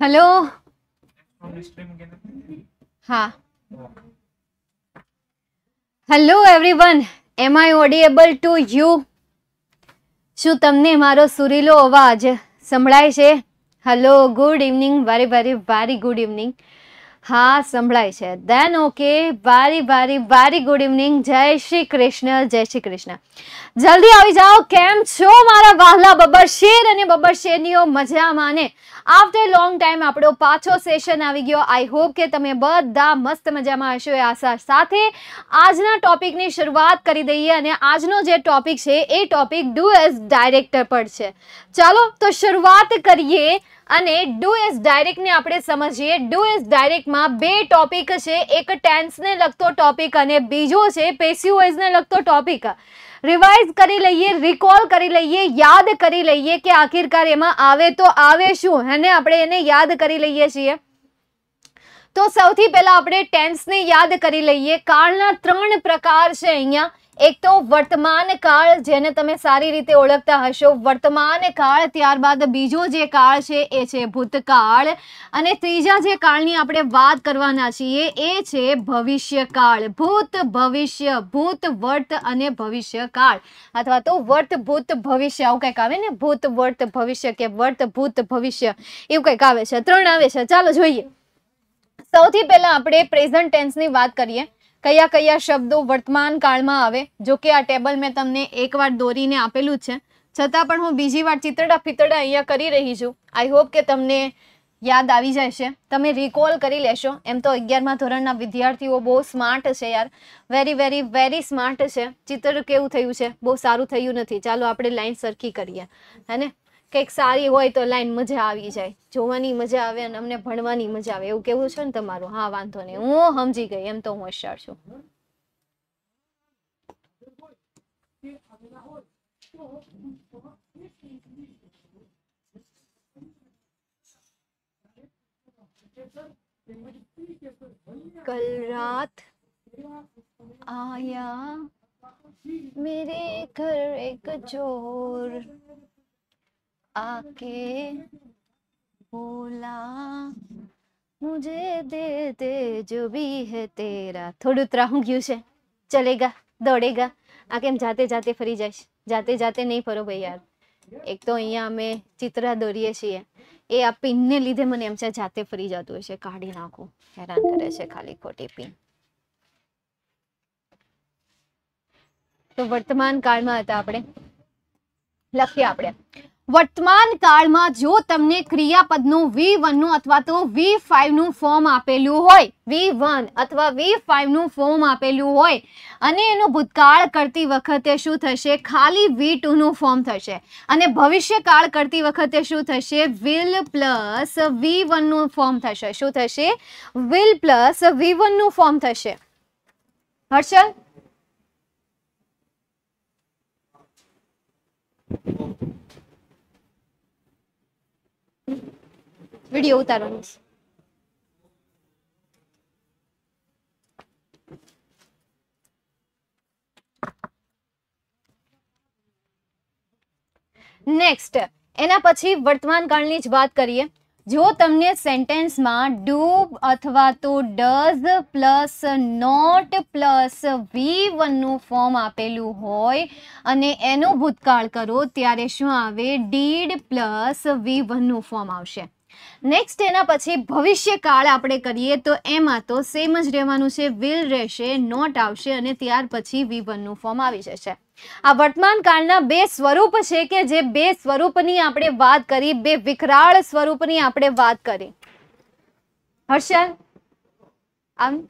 Hello હા hello everyone am I audible to you શું તમને મારો સુરીલો અવાજ સંભળાય છે hello good evening very very very good evening હા સંભળાય છે then okay very very very good evening જય શ્રી કૃષ્ણ જય શ્રી કૃષ્ણ જલ્દી આવી જાઓ કેમ છો મારા વાહલા બબર શેર અને બબર શેરનીઓ મજામાં ને આફ્ટર લોંગ ટાઈમ આપણો પાછો સેશન આવી ગયો આઈ હોપ કે તમે બધા મસ્ત મજામાં હશો એ આશા સાથે આજના ટોપિકની શરૂઆત કરી દઈએ અને આજનો જે ટોપિક છે એ ટોપિક ડુ એઝ ડાયરેક્ટર પર છે ચાલો તો શરૂઆત કરીએ અને ડુ એઝ ડાયરેક્ટને આપણે સમજીએ ડુ એઝ ડાયરેક્ટમાં બે ટોપિક છે એક ટેન્સને લગતો ટોપિક અને બીજો છે પેસ્યુએઝને લગતો ટોપિક રિવાઇઝ કરી લઈએ રિકોલ કરી લઈએ યાદ કરી લઈએ કે આખિરકાર એમાં આવે તો આવે શું હેને આપણે એને યાદ કરી લઈએ છીએ તો સૌથી પહેલાં આપણે ટેન્સને યાદ કરી લઈએ કાળના ત્રણ પ્રકાર છે અહીંયા એક તો વર્તમાન કાળ જેને તમે સારી રીતે ઓળખતા હશો વર્તમાન કાળ ત્યારબાદ બીજો જે કાળ છે એ છે ભૂતકાળ અને ત્રીજા જે કાળની આપણે વાત કરવાના છીએ એ છે ભવિષ્યકાળ ભૂત ભવિષ્ય ભૂત વર્ત અને ભવિષ્યકાળ અથવા તો વર્ત ભૂત ભવિષ્ય આવું કંઈક આવે ને ભૂત વર્ત ભવિષ્ય કે વર્ત ભૂત ભવિષ્ય એવું કંઈક આવે છે ત્રણ આવે છે ચાલો જોઈએ સૌથી પહેલાં આપણે પ્રેઝન્ટ ટેન્સની વાત કરીએ કયા કયા શબ્દો વર્તમાન કાળમાં આવે જો કે આ ટેબલ મેં તમને એક વાર દોરીને આપેલું છે છતાં પણ હું બીજી વાર ચિતરડા ફિતરડા અહીંયા કરી રહી છું આઈ હોપ કે તમને યાદ આવી જાય છે તમે રિકોલ કરી લેશો એમ તો અગિયારમાં ધોરણના વિદ્યાર્થીઓ બહુ સ્માર્ટ છે યાર વેરી વેરી વેરી સ્માર્ટ છે ચિત્ર કેવું થયું છે બહુ સારું થયું નથી ચાલો આપણે લાઈન સરખી કરીએ હે ને કંઈક સારી હોય તો લાઈન મજા આવી જાય જોવાની મજા આવે અને અમને ભણવાની મજા આવે એવું કેવું છે ને તમારું હા વાંધો નહીં હું સમજી ગઈ એમ તો હું હોશિયાર છું कल रात आया मेरे घर एक चोर आके बोला मुझे दे दे जो भी है तेरा थोड़ी उतरा हूँ क्यों से चलेगा दौड़ेगा आके हम जाते जाते फरी जाइश जाते जाते नहीं फरो भाई यार एक तो अहियाँ अमे चित्रा दौड़िए छे ए आ पिन ने लीधे मने हमसे जाते फरी जातो छे काढ़ी नाखू हैरान करे खाली खोटी पिन तो वर्तमान काल में था आपड़े लखी आपड़े વર્તમાન કાળમાં જો તમને ક્રિયાપદનું વી વનનું અથવા તો વી ફાઈવનું ફોર્મ આપેલું હોય વી વન અથવા વી ફાઈવનું ફોર્મ આપેલું હોય અને એનો ભૂતકાળ કરતી વખતે શું થશે ખાલી વી ટુનું ફોર્મ થશે અને ભવિષ્યકાળ કરતી વખતે શું થશે વિલ પ્લસ વી વનનું ફોર્મ થશે શું થશે વિલ પ્લસ વી વનનું ફોર્મ થશે હર્ષલ વિડીયો ઉતારવાનો છે નેક્સ્ટ એના પછી વર્તમાન કાળની જ વાત કરીએ જો તમને સેન્ટેન્સમાં ડુ અથવા તો does plus not plus V વનનું ફોર્મ આપેલું હોય અને એનો ભૂતકાળ કરો ત્યારે શું આવે ડીડ પ્લસ વી વનનું ફોર્મ આવશે નેક્સ્ટ એના પછી ભવિષ્યકાળ આપણે કરીએ તો એમાં તો સેમ જ રહેવાનું છે વિલ રહેશે નોટ આવશે અને ત્યાર પછી વી વનનું ફોર્મ આવી જશે આ વર્તમાન કાળના બે સ્વરૂપ છે કે જે બે સ્વરૂપની આપણે વાત કરી બે વિકરાળ સ્વરૂપની આપણે વાત કરી હર્ષલ આમ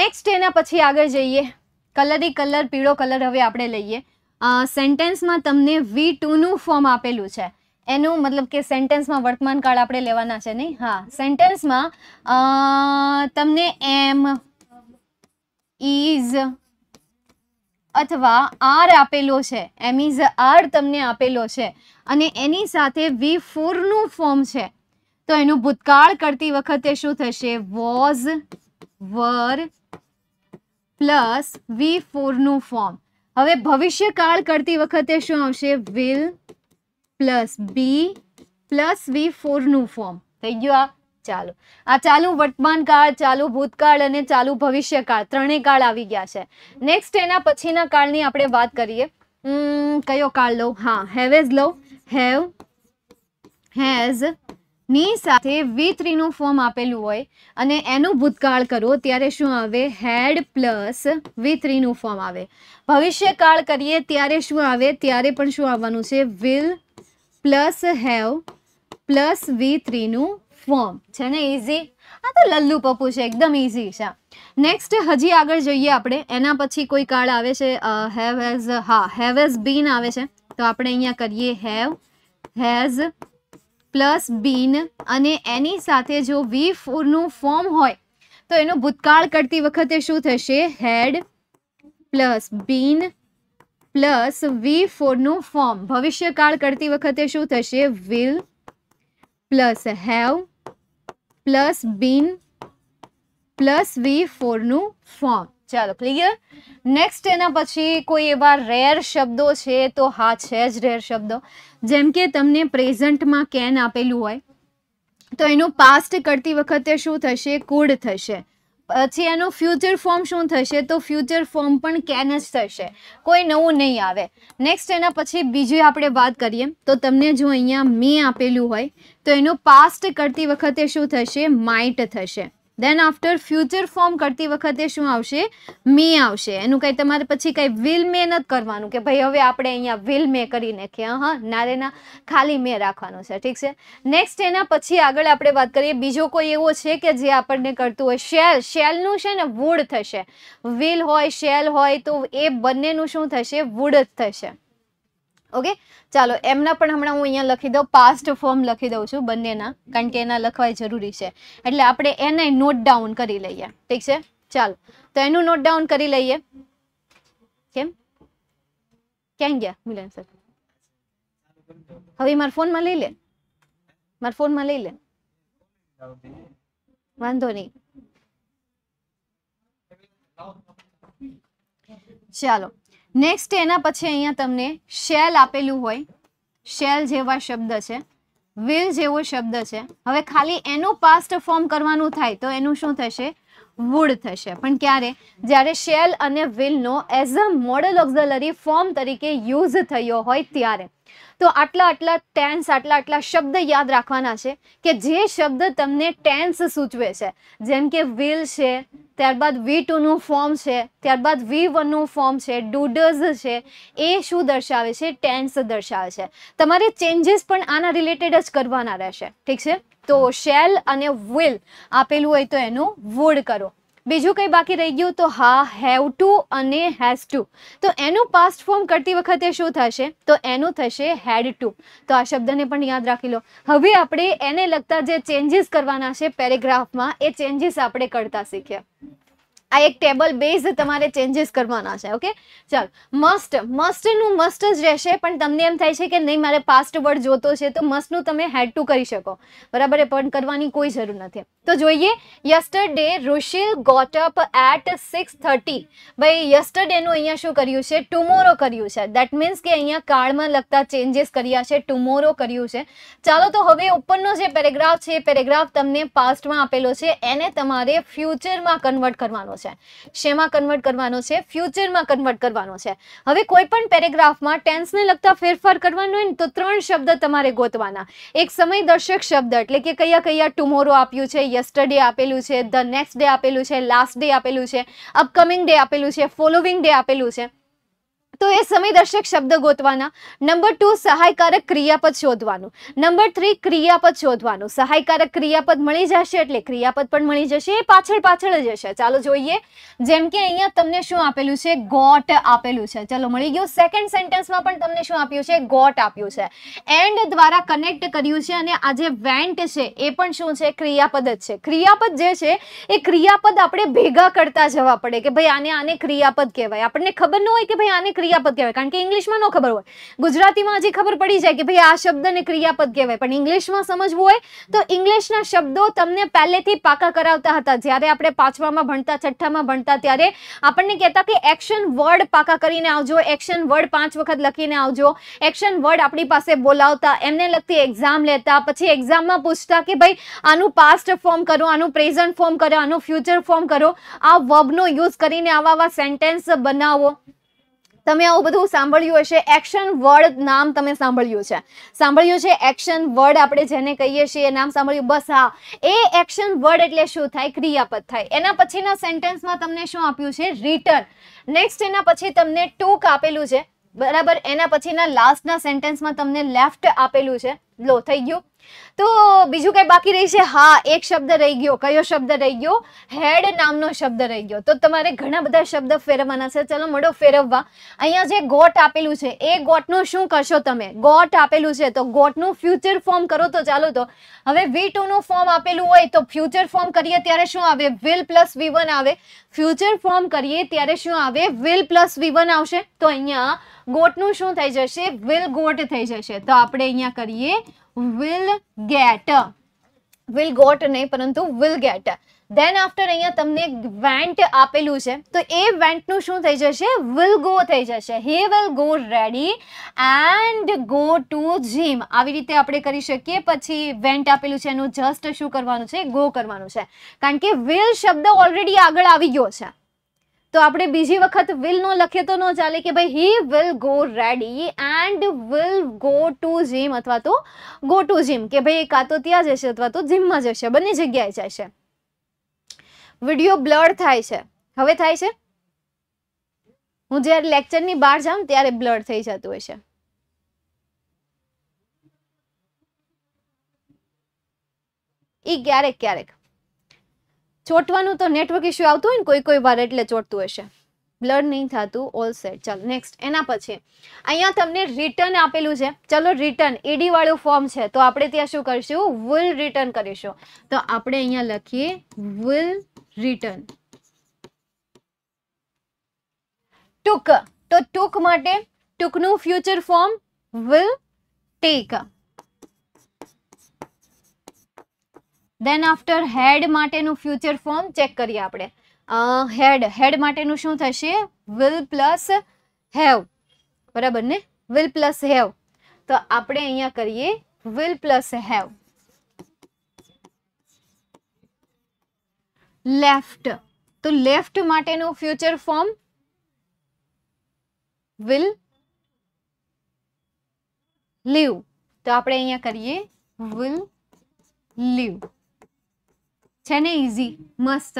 નેક્સ્ટ એના પછી આગળ જઈએ કલરી કલર પીળો કલર હવે આપણે લઈએ સેન્ટેન્સમાં તમને વી ટુનું ફોર્મ આપેલું છે એનું મતલબ કે સેન્ટેન્સમાં વર્તમાન વર્તમાનકાળ આપણે લેવાના છે નહીં હા સેન્ટેન્સમાં તમને એમ ઇઝ અથવા આર આપેલો છે એમ ઇઝ આર તમને આપેલો છે અને એની સાથે વી ફોરનું ફોર્મ છે તો એનું ભૂતકાળ કરતી વખતે શું થશે વોઝ વર પ્લસ વી ફોરનું ફોર્મ હવે ભવિષ્યકાળ કરતી વખતે શું આવશે will plus be plus V ફોરનું ફોર્મ થઈ ગયું આ ચાલુ આ ચાલુ વર્તમાન કાળ ચાલુ ભૂતકાળ અને ચાલુ ભવિષ્યકાળ ત્રણેય કાળ આવી ગયા છે નેક્સ્ટ એના પછીના કાળની આપણે વાત કરીએ કયો કાળ લો હા હેવેઝ લઉં હેવ હેઝ ની સાથે વી થ્રીનું ફોર્મ આપેલું હોય અને એનું ભૂતકાળ કરો ત્યારે શું આવે હેડ પ્લસ વી થ્રીનું ફોર્મ આવે ભવિષ્યકાળ કરીએ ત્યારે શું આવે ત્યારે પણ શું આવવાનું છે will plus have plus V થ્રીનું ફોર્મ છે ને ઇઝી આ તો લલ્લુ પપ્પુ છે એકદમ ઇઝી છે નેક્સ્ટ હજી આગળ જઈએ આપણે એના પછી કોઈ કાર્ડ આવે છે હેવ હેઝ હા હેવ હેઝ બીન આવે છે તો આપણે અહીંયા કરીએ હેવ હેઝ પ્લસ બીન અને એની સાથે જો વી ફોરનું ફોર્મ હોય તો એનો ભૂતકાળ કરતી વખતે શું થશે had plus been plus V ફોરનું ફોર્મ ભવિષ્યકાળ કરતી વખતે શું થશે will plus have plus been plus V ફોરનું ફોર્મ ચાલો ક્લિયર નેક્સ્ટ એના પછી કોઈ એવા રેર શબ્દો છે તો હા છે જ રેર શબ્દો જેમ કે તમને પ્રેઝન્ટમાં કેન આપેલું હોય તો એનું પાસ્ટ કરતી વખતે શું થશે કુડ થશે પછી એનું ફ્યુચર ફોર્મ શું થશે તો ફ્યુચર ફોર્મ પણ કેન જ થશે કોઈ નવું નહીં આવે નેક્સ્ટ એના પછી બીજું આપણે વાત કરીએ તો તમને જો અહીંયા મે આપેલું હોય તો એનું પાસ્ટ કરતી વખતે શું થશે માઇટ થશે દેન આફ્ટર ફ્યુચર ફોર્મ કરતી વખતે શું આવશે મે આવશે એનું કંઈ તમારે પછી કંઈ વિલ મે નથી કરવાનું કે ભાઈ હવે આપણે અહીંયા વિલ મે કરી નાખીએ હા ના ના ખાલી મેં રાખવાનું છે ઠીક છે નેક્સ્ટ એના પછી આગળ આપણે વાત કરીએ બીજો કોઈ એવો છે કે જે આપણને કરતું હોય શેલ શેલનું છે ને વુડ થશે વિલ હોય શેલ હોય તો એ બંનેનું શું થશે વુડ જ થશે ઓકે ચાલો એમના પણ હમણાં હું અહીંયા લખી દઉં પાસ્ટ ફોર્મ લખી દઉં છું બંનેના કારણ કે એના લખવા જરૂરી છે એટલે આપણે એને નોટ ડાઉન કરી લઈએ ઠીક છે ચાલો તો એનું નોટ ડાઉન કરી લઈએ કેમ ક્યાં ગયા મિલન સર હવે મારા ફોનમાં લઈ લે મારા ફોનમાં લઈ લે વાંધો નહીં ચાલો નેક્સ્ટ એના પછી અહીંયા તમને શેલ આપેલું હોય શેલ જેવા શબ્દ છે વિલ જેવો શબ્દ છે હવે ખાલી એનું પાસ્ટ ફોર્મ કરવાનું થાય તો એનું શું થશે વુડ થશે પણ ક્યારે જ્યારે શેલ અને વિલનો as a modal auxiliary form તરીકે યુઝ થયો હોય ત્યારે તો આટલા આટલા ટેન્સ આટલા આટલા શબ્દ યાદ રાખવાના છે કે જે શબ્દ તમને ટેન્સ સૂચવે છે જેમ કે વિલ છે ત્યારબાદ વી ટુનું ફોર્મ છે ત્યારબાદ વી વનનું ફોર્મ છે ડુડર્સ છે એ શું દર્શાવે છે ટેન્સ દર્શાવે છે તમારે ચેન્જીસ પણ આના રિલેટેડ જ કરવાના રહેશે ઠીક છે તો શેલ અને વિલ આપેલું હોય તો એનું વુડ કરો બીજું કંઈ બાકી રહી ગયું તો હા હેવ ટુ અને હેઝ ટુ તો એનું પાસ્ટ ફોર્મ કરતી વખતે શું થશે તો એનું થશે હેડ ટુ તો આ શબ્દને પણ યાદ રાખી લો હવે આપણે એને લગતા જે ચેન્જીસ કરવાના છે પેરેગ્રાફમાં એ ચેન્જીસ આપણે કરતા શીખ્યા આ એક ટેબલ બેઝ તમારે ચેન્જીસ કરવાના છે ઓકે ચાલો મસ્ટ મસ્ટનું મસ્ટ જ રહેશે પણ તમને એમ થાય છે કે નહીં મારે પાસ્ટ વર્ડ જોતો છે તો મસ્ટનું તમે હેડ ટુ કરી શકો બરાબર એ પણ કરવાની કોઈ જરૂર નથી તો જોઈએ yesterday Rishil got up at six thirty ભાઈ યસ્ટરડેનું અહીંયા શું કર્યું છે ટુમોરો કર્યું છે દેટ મીન્સ કે અહીંયા કાર્ડમાં લગતા ચેન્જીસ કર્યા છે ટુમોરો કર્યું છે ચાલો તો હવે ઉપરનો જે પેરેગ્રાફ છે એ પેરેગ્રાફ તમને પાસ્ટમાં આપેલો છે એને તમારે ફ્યુચરમાં કન્વર્ટ કરવાનો છે શેમાં કન્વર્ટ કરવાનો છે ફ્યુચરમાં કન્વર્ટ કરવાનો છે હવે કોઈ પણ પેરેગ્રાફમાં ટેન્સને લગતા ફેરફાર કરવાનો હોય ને તો ત્રણ શબ્દ તમારે ગોતવાના એક સમયદર્શક શબ્દ એટલે કે કયા કયા ટુમોરો આપ્યું છે યસ્ટરડે આપેલું છે ધ નેક્સ્ટ ડે આપેલું છે લાસ્ટ ડે આપેલું છે અપકમિંગ ડે આપેલું છે ફોલોવિંગ ડે આપેલું છે તો એ સમયદર્શક શબ્દ ગોતવાના નંબર ટુ સહાયકારક ક્રિયાપદ શોધવાનું નંબર થ્રી ક્રિયાપદ શોધવાનું સહાયકારક ક્રિયાપદ મળી જશે એટલે ક્રિયાપદ પણ મળી જશે એ પાછળ પાછળ જ હશે ચાલો જોઈએ જેમ કે અહીંયા તમને શું આપેલું છે ગોટ આપેલું છે ચલો મળી ગયું સેકન્ડ સેન્ટેન્સમાં પણ તમને શું આપ્યું છે ગોટ આપ્યું છે એન્ડ દ્વારા કનેક્ટ કર્યું છે અને આ જે વેન્ટ છે એ પણ શું છે ક્રિયાપદ જ છે ક્રિયાપદ જે છે એ ક્રિયાપદ આપણે ભેગા કરતા જવા પડે કે ભાઈ આને આને ક્રિયાપદ કહેવાય આપણને ખબર ન હોય કે ભાઈ આને ક્રિયા ક્રિયાપદ કહેવાય કારણ કે ઇંગ્લિશમાં ન ખબર હોય ગુજરાતીમાં હજી ખબર પડી જાય કે ભાઈ આ શબ્દને ક્રિયાપદ કહેવાય પણ ઇંગ્લિશમાં સમજવું હોય તો ઇંગ્લિશના શબ્દો તમને પહેલેથી પાકા કરાવતા હતા જ્યારે આપણે પાંચમામાં ભણતા છઠ્ઠામાં ભણતા ત્યારે આપણને કહેતા કે એક્શન વર્ડ પાકા કરીને આવજો એક્શન વર્ડ પાંચ વખત લખીને આવજો એક્શન વર્ડ આપણી પાસે બોલાવતા એમને લગતી એક્ઝામ લેતા પછી એક્ઝામમાં પૂછતા કે ભાઈ આનું પાસ્ટ ફોર્મ કરો આનું પ્રેઝન્ટ ફોર્મ કરો આનું ફ્યુચર ફોર્મ કરો આ વર્બનો યુઝ કરીને આવા આવા સેન્ટેન્સ બનાવો તમે આવું બધું સાંભળ્યું હશે એક્શન વર્ડ નામ તમે સાંભળ્યું છે સાંભળ્યું છે એક્શન વર્ડ આપણે જેને કહીએ છીએ નામ સાંભળ્યું બસ હા એ એક્શન વર્ડ એટલે શું થાય ક્રિયાપદ થાય એના પછીના સેન્ટેન્સમાં તમને શું આપ્યું છે રિટર્ન નેક્સ્ટ એના પછી તમને ટુક આપેલું છે બરાબર એના પછીના લાસ્ટના સેન્ટેન્સમાં તમને લેફ્ટ આપેલું છે લો થઈ ગયું તો બીજું કંઈ બાકી રહી છે હા એક શબ્દ રહી ગયો કયો શબ્દ રહી ગયો હેડ નામનો શબ્દ રહી ગયો તો તમારે ઘણા બધા શબ્દ ફેરવવાના છે ચલો મળો ફેરવવા અહીંયા જે ગોટ આપેલું છે એ ગોટનું શું કરશો તમે ગોટ આપેલું છે તો ગોટનું ફ્યુચર ફોર્મ કરો તો ચાલો તો હવે વી ટુનું ફોર્મ આપેલું હોય તો ફ્યુચર ફોર્મ કરીએ ત્યારે શું આવે વિલ પ્લસ વી આવે ફ્યુચર ફોર્મ કરીએ ત્યારે શું આવે વિલ પ્લસ વી આવશે તો અહીંયા ગોટનું શું થઈ જશે વિલ ગોટ થઈ જશે તો આપણે અહીંયા કરીએ વિલ ગેટ વિલ ગોટ નહીં પરંતુ વિલ ગેટ ધેન આફ્ટર અહીંયા તમને વેન્ટ આપેલું છે તો એ વેન્ટનું શું થઈ જશે વિલ ગો થઈ જશે he will go ready and go to gym આવી રીતે આપણે કરી શકીએ પછી વેન્ટ આપેલું છે એનું જસ્ટ શું કરવાનું છે ગો કરવાનું છે કારણ કે વિલ શબ્દ ઓલરેડી આગળ આવી ગયો છે તો આપણે બીજી વખત વિલ નો લખીએ તો ન ચાલે કે ભાઈ he will go ready and will go to gym અથવા તો ગો ટુ જીમ કે ભાઈ કાં તો ત્યાં જશે અથવા તો જીમમાં જશે બંને જગ્યાએ જશે વિડીયો બ્લડ થાય છે હવે થાય છે હું જ્યારે લેક્ચરની બહાર જાઉં ત્યારે બ્લડ થઈ જતું હોય છે એ ક્યારેક ક્યારેક ચોંટવાનું તો નેટવર્ક ઇશ્યુ આવતું હોય ને કોઈ કોઈ વાર એટલે ચોંટતું હશે બ્લડ નહીં થતું ઓલ સેટ ચાલો નેક્સ્ટ એના પછી અહીંયા તમને રિટર્ન આપેલું છે ચલો રિટર્ન એડીવાળું ફોર્મ છે તો આપણે ત્યાં શું કરીશું વિલ રિટર્ન કરીશું તો આપણે અહીંયા લખીએ વિલ રિટર્ન ટૂંક તો ટૂંક માટે ટૂંકનું future form will take then after had માટેનું ફ્યુચર ફોર્મ ચેક કરીએ આપણે હેડ હેડ માટેનું શું થશે વિલ પ્લસ હેવ બરાબર ને વિલ પ્લસ હેવ તો આપણે અહીંયા કરીએ વિલ પ્લસ હેવ લેફ્ટ તો લેફ્ટ માટેનું ફ્યુચર ફોર્મ વિલ લીવ તો આપણે અહીંયા કરીએ વિલ લીવ છે ને ઇઝી મસ્ત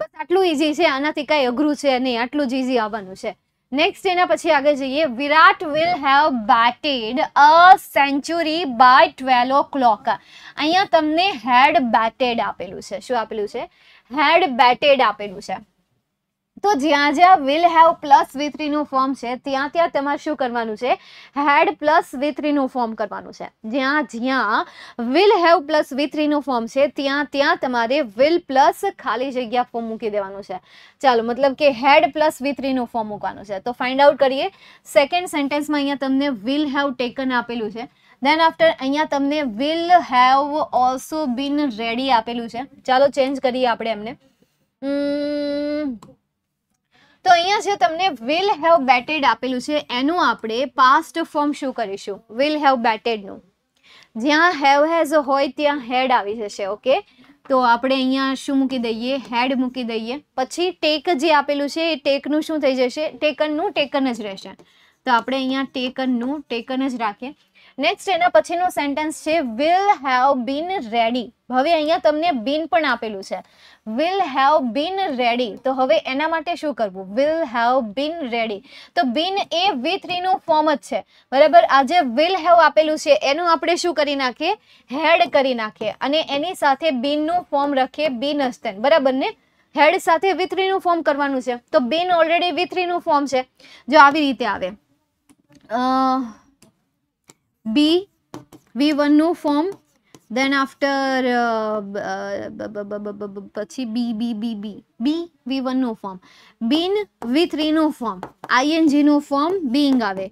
બસ આટલું ઇઝી છે આનાથી કાંઈ અઘરું છે નહીં આટલું જ ઇઝી આવવાનું છે નેક્સ્ટ એના પછી આગળ જઈએ Virat will have batted a century by twelve o'clock અહીંયા તમને હેડ બેટેડ આપેલું છે શું આપેલું છે હેડ બેટેડ આપેલું છે તો જ્યાં જ્યાં વિલ હેવ પ્લસ વી થ્રીનું ફોર્મ છે ત્યાં ત્યાં તમારે શું કરવાનું છે હેડ પ્લસ વી થ્રીનું ફોર્મ કરવાનું છે જ્યાં જ્યાં વિલ હેવ પ્લસ વી થ્રીનું ફોર્મ છે ત્યાં ત્યાં તમારે વિલ પ્લસ ખાલી જગ્યા ફોર્મ મૂકી દેવાનું છે ચાલો મતલબ કે હેડ પ્લસ વી થ્રીનું ફોર્મ મૂકવાનું છે તો ફાઇન્ડ આઉટ કરીએ સેકન્ડ સેન્ટેન્સમાં અહીંયા તમને વિલ હેવ ટેકન આપેલું છે દેન આફ્ટર અહીંયા તમને will have also been ready આપેલું છે ચાલો ચેન્જ કરીએ આપણે એમને તો અહીંયા જે તમને વિલ હેવ બેટેડ આપેલું છે એનું આપણે પાસ્ટ ફોર્મ શું કરીશું વિલ હેવ બેટેડનું જ્યાં હેવ હેઝ હોય ત્યાં હેડ આવી જશે ઓકે તો આપણે અહીંયા શું મૂકી દઈએ હેડ મૂકી દઈએ પછી ટેક જે આપેલું છે એ ટેકનું શું થઈ જશે ટેકનનું ટેકન જ રહેશે તો આપણે અહીંયા ટેકનનું ટેકન જ રાખીએ નેક્સ્ટ એના પછીનું સેન્ટેન્સ છે વિલ હેવ બીન રેડી હવે અહીંયા તમને બીન પણ આપેલું છે વિલ હેવ બીન રેડી તો હવે એના માટે શું કરવું વિલ હેવ બીન રેડી તો બીન એ વી થ્રીનું ફોર્મ જ છે બરાબર આ જે વિલ હેવ આપેલું છે એનું આપણે શું કરી નાખીએ હેડ કરી નાખીએ અને એની સાથે બીનનું ફોર્મ રાખીએ બીન હસ્તન બરાબર ને હેડ સાથે વી થ્રીનું ફોર્મ કરવાનું છે તો બીન ઓલરેડી વી થ્રીનું ફોર્મ છે જો આવી રીતે આવે અ B V1 નું form then after uh, uh, પછી B B B B B V વનનું ફોર્મ બીન વી થ્રીનું ફોર્મ આઈએનજીનું ફોર્મ બીંગ આવે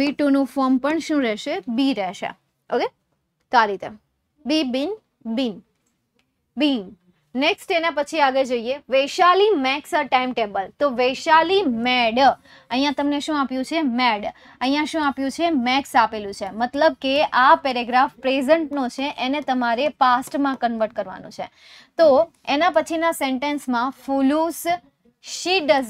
વી ટુનું ફોર્મ પણ શું રહેશે બી રહેશે ઓકે તો આ રીતે બી બિન બીન બિંગ નેક્સ્ટ એના પછી આગળ જોઈએ Vaishali makes a time table તો વૈશાલી મેડ અહીંયા તમને શું આપ્યું છે મેડ અહીંયા શું આપ્યું છે મેક્સ આપેલું છે મતલબ કે આ પેરેગ્રાફ પ્રેઝન્ટનો છે એને તમારે પાસ્ટમાં કન્વર્ટ કરવાનું છે તો એના પછીના સેન્ટેન્સમાં ફુલુસ શી ડઝ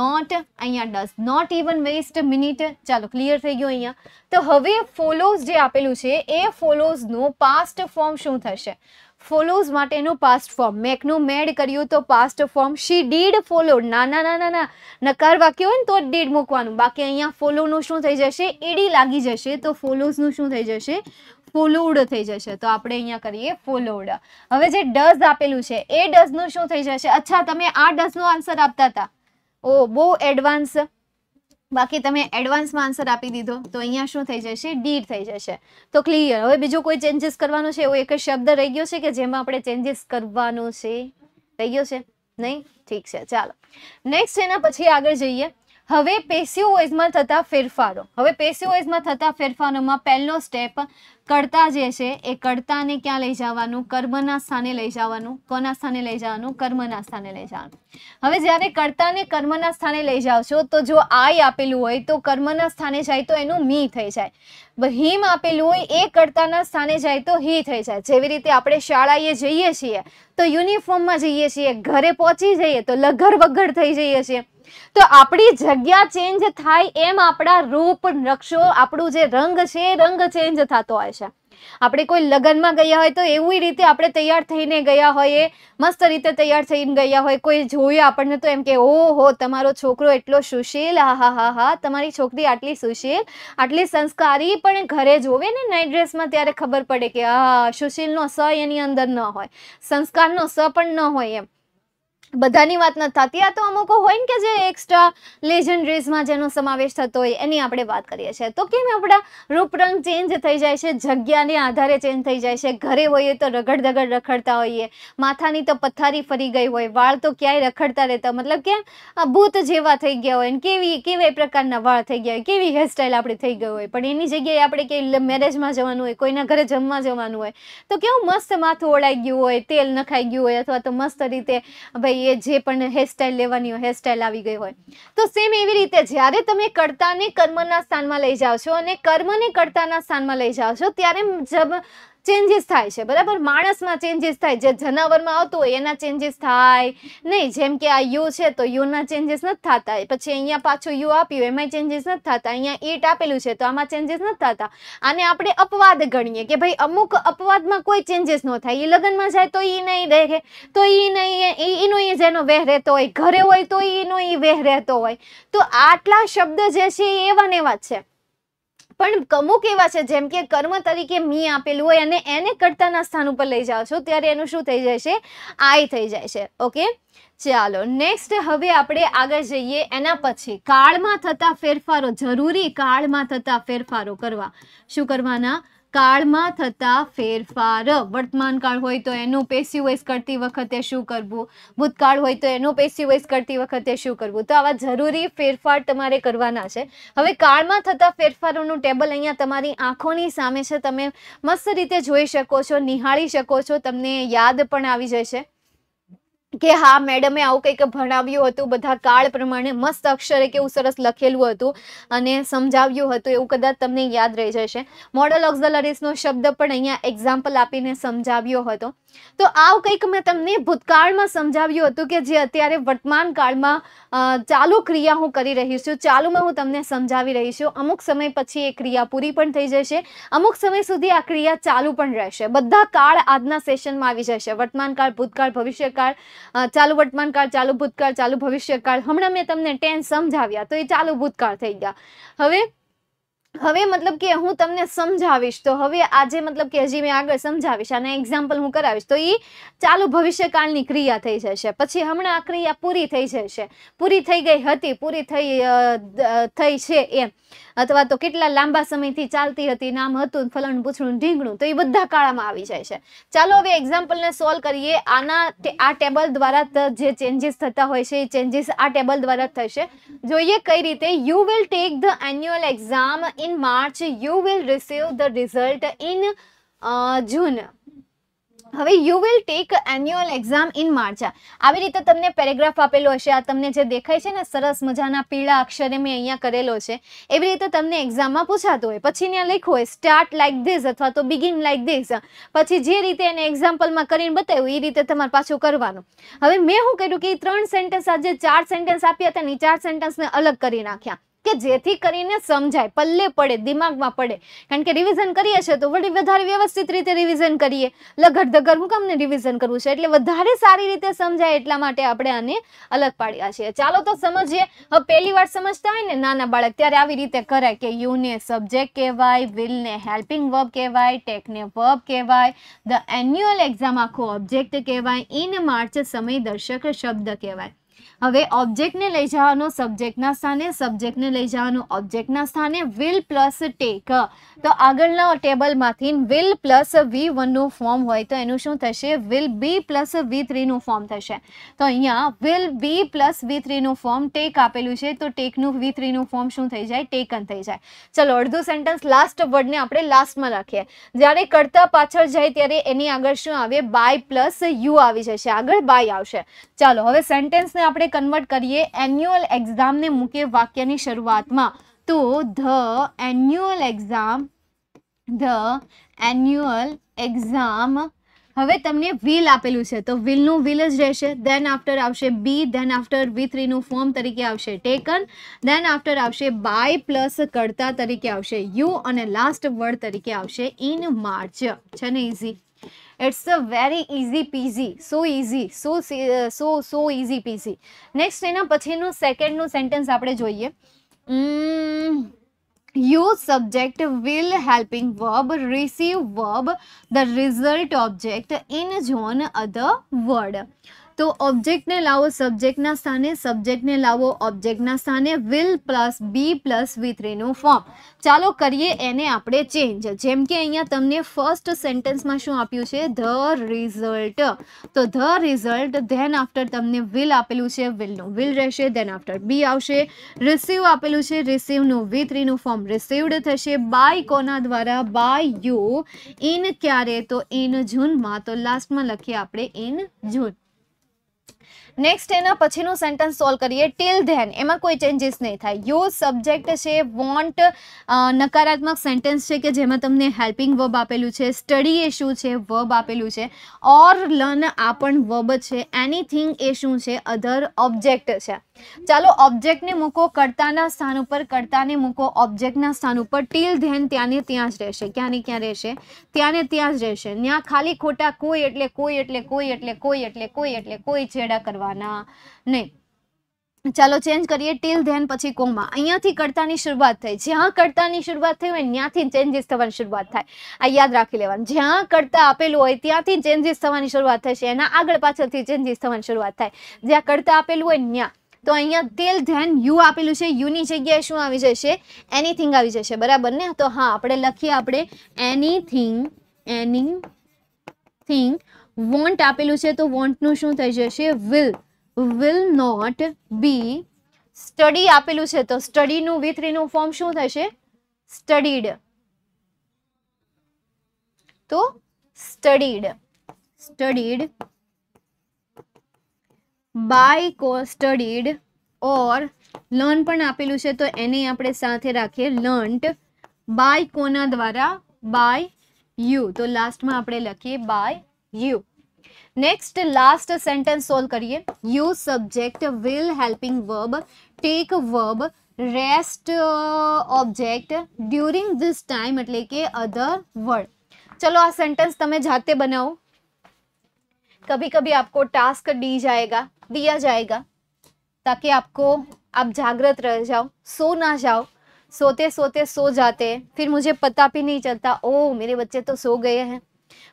નોટ અહીંયા does not even waste minute ચાલો ક્લિયર થઈ ગયું અહીંયા તો હવે ફોલોઝ જે આપેલું છે એ ફોલોઝનું પાસ્ટ ફોર્મ શું થશે ફોલોઝ માટેનું પાસ્ટ ફોર્મ મેકનું મેડ કર્યું તો past form she did follow ના ના ના ના નકાર વાક્ય હોય ને તો ડીડ મૂકવાનું બાકી અહીંયા ફોલોનું શું થઈ જશે એડી લાગી જશે તો ફોલોઝનું શું થઈ જશે ફોલોડ થઈ જશે તો આપણે અહીંયા કરીએ ફોલોડ હવે જે ડઝ આપેલું છે એ ડઝનું શું થઈ જશે અચ્છા તમે આ ડઝનો આન્સર આપતા હતા ઓ બહુ એડવાન્સ બાકી તમે એડવાન્સમાં આન્સર આપી દીધો તો અહીંયા શું થઈ જશે ડીડ થઈ જશે તો ક્લિયર હવે બીજો કોઈ ચેન્જીસ કરવાનો છે એવો એક શબ્દ રહી ગયો છે કે જેમાં આપણે ચેન્જીસ કરવાનો છે થઈ ગયો છે નહીં ઠીક છે ચાલો નેક્સ્ટ એના પછી આગળ જઈએ હવે પેશીઓઝમાં થતા ફેરફારો હવે પેશીઓઝમાં થતા ફેરફારોમાં પહેલો સ્ટેપ કરતા જે છે એ કરતાને ક્યાં લઈ જવાનું કર્મના સ્થાને લઈ જવાનું કોના સ્થાને લઈ જવાનું કર્મના સ્થાને લઈ જવાનું હવે જ્યારે કડતાને કર્મના સ્થાને લઈ જાઓ છો તો જો આય આપેલું હોય તો કર્મના સ્થાને જાય તો એનું મી થઈ જાય હિમ આપેલું હોય એ કરતાના સ્થાને જાય તો હી થઈ જાય જેવી રીતે આપણે શાળાએ જઈએ છીએ તો યુનિફોર્મમાં જઈએ છીએ ઘરે પહોંચી જઈએ તો લઘર વઘર થઈ જઈએ છીએ તો આપણી જગ્યા ચેન્જ થાય એમ આપણા રૂપ નકશો આપણું જે રંગ છે રંગ ચેન્જ થતો હોય છે આપણે કોઈ લગ્નમાં ગયા હોય તો એવી રીતે આપણે તૈયાર થઈને ગયા હોઈએ મસ્ત રીતે તૈયાર થઈને ગયા હોય કોઈ જોયું આપણને તો એમ કે ઓહો તમારો છોકરો એટલો સુશીલ હા હા હા હા તમારી છોકરી આટલી સુશીલ આટલી સંસ્કારી પણ ઘરે જોવે ને નાઇટ ડ્રેસમાં ત્યારે ખબર પડે કે હા સુશીલનો સ એની અંદર ન હોય સંસ્કારનો સ પણ ન હોય એમ બધાની વાત ન થતી આ તો અમુક હોય ને કે જે એક્સ્ટ્રા લેજન્ડરીઝમાં જેનો સમાવેશ થતો હોય એની આપણે વાત કરીએ છીએ તો કેમ આપણા રૂપરંગ ચેન્જ થઈ જાય છે જગ્યાને આધારે ચેન્જ થઈ જાય છે ઘરે હોઈએ તો રગડ દગડ રખડતા હોઈએ માથાની તો પથારી ફરી ગઈ હોય વાળ તો ક્યાંય રખડતા રહેતા મતલબ કે ભૂત જેવા થઈ ગયા હોય ને કેવી કેવા પ્રકારના વાળ થઈ ગયા હોય કેવી હેરસ્ટાઈલ આપણે થઈ ગઈ હોય પણ એની જગ્યાએ આપણે કે મેરેજમાં જવાનું હોય કોઈના ઘરે જમવા જવાનું હોય તો કેવું મસ્ત માથું ઓળાઈ ગયું હોય તેલ નખાઈ ગયું હોય અથવા તો મસ્ત રીતે ભાઈ એ જે પણ હેરસ્ટાઈલ લેવાની હોય હેરસ્ટાઈલ આવી ગઈ હોય તો સેમ એવી રીતે જ્યારે તમે કર્તાને કર્મના સ્થાનમાં લઈ જાઓ છો અને કર્મને કર્તાના સ્થાનમાં લઈ જાઓ છો ત્યારે જબ ચેન્જીસ થાય છે બરાબર માણસમાં ચેન્જીસ થાય જે જનાવરમાં આવતું હોય એના ચેન્જીસ થાય નહીં જેમ કે આ યુ છે તો યુના ચેન્જીસ નથી થતા પછી અહીંયા પાછું યુ આપ્યું એમાં ચેન્જીસ નથી થતા અહીંયા ઈટ આપેલું છે તો આમાં ચેન્જીસ નથી થતા અને આપણે અપવાદ ગણીએ કે ભાઈ અમુક અપવાદમાં કોઈ ચેન્જીસ ન થાય એ લગ્નમાં જાય તો એ નહીં દેખે તો એ નહીં એનો એ જેનો વેહ રહેતો હોય ઘરે હોય તો એનો એ વેહ રહેતો હોય તો આટલા શબ્દ જે છે એ એવા ને એવા છે પણ કમુક એવા છે જેમ કે કર્મ તરીકે મી આપેલું હોય અને એને કરતાના સ્થાન ઉપર લઈ જાઓ છો ત્યારે એનું શું થઈ જાય છે આય થઈ જાય છે ઓકે ચાલો નેક્સ્ટ હવે આપણે આગળ જઈએ એના પછી કાળમાં થતા ફેરફારો જરૂરી કાળમાં થતા ફેરફારો કરવા શું કરવાના કાળમાં થતા ફેરફાર વર્તમાન કાળ હોય તો એનું પેસ્યુવાઇઝ કરતી વખતે શું કરવું ભૂતકાળ હોય તો એનું પેસ્યુવાઇઝ કરતી વખતે શું કરવું તો આવા જરૂરી ફેરફાર તમારે કરવાના છે હવે કાળમાં થતા ફેરફારોનું ટેબલ અહીંયા તમારી આંખોની સામે છે તમે મસ્ત રીતે જોઈ શકો છો નિહાળી શકો છો તમને યાદ પણ આવી જશે કે હા મેડમે આવું કંઈક ભણાવ્યું હતું બધા કાળ પ્રમાણે મસ્ત અક્ષરે કેવું સરસ લખેલું હતું અને સમજાવ્યું હતું એવું કદાચ તમને યાદ રહી જશે મોડલ ઓક્ઝલરીઝનો શબ્દ પણ અહીંયા એક્ઝામ્પલ આપીને સમજાવ્યો હતો તો આવું કંઈક મેં તમને ભૂતકાળમાં સમજાવ્યું હતું કે જે અત્યારે વર્તમાન કાળમાં ચાલુ ક્રિયા હું કરી રહી છું ચાલુમાં હું તમને સમજાવી રહી છું અમુક સમય પછી એ ક્રિયા પૂરી પણ થઈ જશે અમુક સમય સુધી આ ક્રિયા ચાલુ પણ રહેશે બધા કાળ આજના સેશનમાં આવી જશે વર્તમાનકાળ કાળ ભૂતકાળ ભવિષ્યકાળ ચાલુ વર્તમાનકાળ ચાલુ ભૂતકાળ ચાલુ ભવિષ્યકાળ હમણાં મેં તમને ટેન્સ સમજાવ્યા તો એ ચાલુ ભૂતકાળ થઈ ગયા હવે હવે મતલબ કે હું તમને સમજાવીશ તો હવે આજે મતલબ કે હજી મેં આગળ સમજાવીશ અને એક્ઝામ્પલ હું કરાવીશ તો એ ચાલુ ભવિષ્યકાળની ક્રિયા થઈ જશે પછી હમણાં આ ક્રિયા પૂરી થઈ જશે પૂરી થઈ ગઈ હતી પૂરી થઈ થઈ છે એમ અથવા તો કેટલા લાંબા સમયથી ચાલતી હતી નામ હતું ફલણ પૂછણું ઢીંગણું તો એ બધા કાળામાં આવી જાય છે ચાલો હવે એક્ઝામ્પલને સોલ્વ કરીએ આના આ ટેબલ દ્વારા જે ચેન્જીસ થતા હોય છે એ ચેન્જીસ આ ટેબલ દ્વારા થશે જોઈએ કઈ રીતે you will take the annual exam in March, you will receive the result in uh, June. હવે you will take annual exam in March આવી રીતે તમને પેરેગ્રાફ આપેલો હશે આ તમને જે દેખાય છે ને સરસ મજાના પીળા અક્ષરે મેં અહીંયા કરેલો છે એવી રીતે તમને એક્ઝામમાં પૂછાતું હોય પછી ત્યાં લખ્યું હોય સ્ટાર્ટ લાઇક ધીસ અથવા તો બિગિન લાઇક ધીસ પછી જે રીતે એને એક્ઝામ્પલમાં કરીને બતાવ્યું એ રીતે તમારે પાછું કરવાનું હવે મેં શું કર્યું કે એ ત્રણ સેન્ટેન્સ આજે ચાર સેન્ટેન્સ આપ્યા હતા ને એ ચાર સેન્ટેન્સને અલગ કરી નાખ્યા કે જેથી કરીને સમજાય પલ્લે પડે દિમાગમાં પડે કારણ કે રિવિઝન કરીએ છીએ તો વળી વધારે વ્યવસ્થિત રીતે રિવિઝન કરીએ લગર ધગર હું કામને રિવિઝન કરવું છે એટલે વધારે સારી રીતે સમજાય એટલા માટે આપણે આને અલગ પાડ્યા છીએ ચાલો તો સમજીએ હવે પહેલી વાર સમજતા હોય ને નાના બાળક ત્યારે આવી રીતે કરાય કે યુને સબ્જેક્ટ કહેવાય વિલને હેલ્પિંગ વર્બ કહેવાય ટેકને વર્બ કહેવાય ધ એન્યુઅલ એક્ઝામ આખો ઓબ્જેક્ટ કહેવાય ઇન માર્ચ સમય દર્શક શબ્દ કહેવાય હવે ઓબ્જેક્ટને લઈ જવાનું સબ્જેક્ટના સ્થાને સબ્જેક્ટને લઈ જવાનું ઓબ્જેક્ટના સ્થાને વિલ પ્લસ ટેક તો આગળના ટેબલમાંથી વિલ પ્લસ વી વનનું ફોર્મ હોય તો એનું શું થશે વિલ બી પ્લસ વી થ્રીનું ફોર્મ થશે તો અહીંયા વિલ બી પ્લસ વી થ્રીનું ફોર્મ ટેક આપેલું છે તો ટેકનું વી થ્રીનું ફોર્મ શું થઈ જાય ટેકન થઈ જાય ચલો અડધું સેન્ટન્સ લાસ્ટ વર્ડને આપણે લાસ્ટમાં રાખીએ જ્યારે કરતા પાછળ જાય ત્યારે એની આગળ શું આવે બાય પ્લસ યુ આવી જશે આગળ બાય આવશે ચાલો હવે સેન્ટેન્સને આપણે કન્વર્ટ કરીએ એન્યુઅલ એક્ઝામને મૂકે વાક્યની શરૂઆતમાં તો the annual exam the annual exam હવે તમને વિલ આપેલું છે તો વિલનું વિલ જ રહેશે ધેન આફ્ટર આવશે બી ધેન આફ્ટર વી થ્રીનું ફોર્મ તરીકે આવશે ટેકન ધેન આફ્ટર આવશે બાય પ્લસ કરતા તરીકે આવશે યુ અને લાસ્ટ વર્ડ તરીકે આવશે ઇન માર્ચ છે ને easy it's a very easy peasy so easy so so so easy peasy next એના પછીનું સેકન્ડનું સેન્ટેન્સ આપણે જોઈએ you subject will helping verb receive verb the result object in જોન અધર વર્ડ તો ઓબ્જેક્ટને લાવો સબ્જેક્ટના સ્થાને સબ્જેક્ટને લાવો ઓબ્જેક્ટના સ્થાને will plus be plus V form ચાલો કરીએ એને આપણે ચેન્જ જેમ કે અહીંયા તમને ફર્સ્ટ સેન્ટેન્સમાં શું આપ્યું છે ધ રિઝલ્ટ તો ધ રિઝલ્ટ ધેન આફ્ટર તમને વિલ આપેલું છે વિલનું વિલ રહેશે ધેન આફ્ટર બી આવશે રિસીવ આપેલું છે રિસીવનું વી થ્રીનું ફોર્મ રિસીવડ થશે બાય કોના દ્વારા બાય યુ ઇન ક્યારે તો ઇન જૂનમાં તો લાસ્ટમાં લખીએ આપણે ઇન જૂન નેક્સ્ટ એના પછીનું સેન્ટન્સ સોલ્વ કરીએ ટિલ ધેન એમાં કોઈ ચેન્જીસ નહીં થાય યુઝ સબ્જેક્ટ છે વોન્ટ નકારાત્મક સેન્ટેન્સ છે કે જેમાં તમને હેલ્પિંગ વર્બ આપેલું છે સ્ટડી એ શું છે વર્બ આપેલું છે ઓર લર્ન આ પણ વર્બ છે એનીથિંગ એ શું છે અધર ઓબ્જેક્ટ છે ચાલો ઓબ્જેક્ટને મૂકો કર્તાના સ્થાન ઉપર કર્તાને મૂકો ઓબ્જેક્ટના સ્થાન ઉપર ટીલ ધેન ત્યાંને ત્યાં જ રહેશે ક્યાં ને ક્યાં રહેશે ત્યાં ને ત્યાં જ રહેશે ત્યાં ખાલી ખોટા કોઈ એટલે કોઈ એટલે કોઈ એટલે કોઈ એટલે કોઈ એટલે કોઈ છેડા કરવાના નહીં ચાલો ચેન્જ કરીએ ટીલ ધેન પછી કોમા અહીંયાથી કરતાની શરૂઆત થઈ જ્યાં કરતાની શરૂઆત થઈ હોય ત્યાંથી ચેન્જીસ થવાની શરૂઆત થાય આ યાદ રાખી લેવાનું જ્યાં કરતા આપેલું હોય ત્યાંથી ચેન્જીસ થવાની શરૂઆત થશે એના આગળ પાછળથી ચેન્જીસ થવાની શરૂઆત થાય જ્યાં કરતા આપેલું હોય ત્યાં તો અહીંયા તેલ ધ્યાન યુ આપેલું છે યુની જગ્યાએ શું આવી જશે એનીથિંગ આવી જશે બરાબર ને તો હા આપણે લખીએ આપણે એનીથિંગ એની થિંગ વોન્ટ આપેલું છે તો વોન્ટનું શું થઈ જશે will will not be study આપેલું છે તો સ્ટડીનું વિથ રીનું ફોર્મ શું થશે સ્ટડીડ તો સ્ટડીડ સ્ટડીડ बाय को स्टडीड ओर लर्न पर आपेलू है तो एने आप राखी लर्नट बाय को द्वारा बाय यू तो लास्ट में आप लखीए by you next last sentence solve करिए you subject will helping verb take verb rest object during this time एट्ले कि अदर वर्ड चलो आ सेंटेन्स तब जाते बनाओ कभी कभी आपको टास्क डी जाएगा दिया जाएगा ताकि आपको आप जागृत रह जाओ सो ना जाओ सोते सोते सो जाते हैं फिर मुझे पता भी नहीं चलता ओ मेरे बच्चे तो सो गए हैं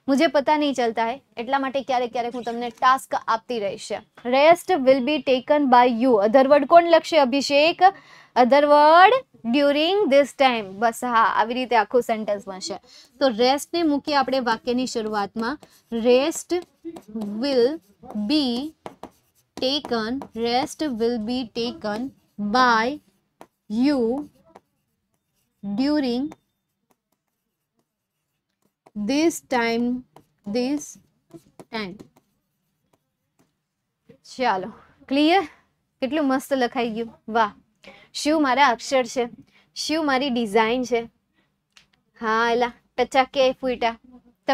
मुझे पता नहीं चलता है एट्ला क्यारे क्यारे हूँ तुमने टास्क आपती रही rest will be taken by you other word कौन Lakshya Abhishek other word during this time बस हाँ आई रीते आखो सेंटेन्स बन सब तो रेस्ट ने मूकी अपने वाक्य शुरुआत में rest will be taken rest will be taken by you during this time this time ચાલો ક્લિયર કેટલું મસ્ત લખાઈ ગયું વાહ શું મારા અક્ષર છે શિવ મારી ડિઝાઇન છે હા એલા ટચા કે ફૂટા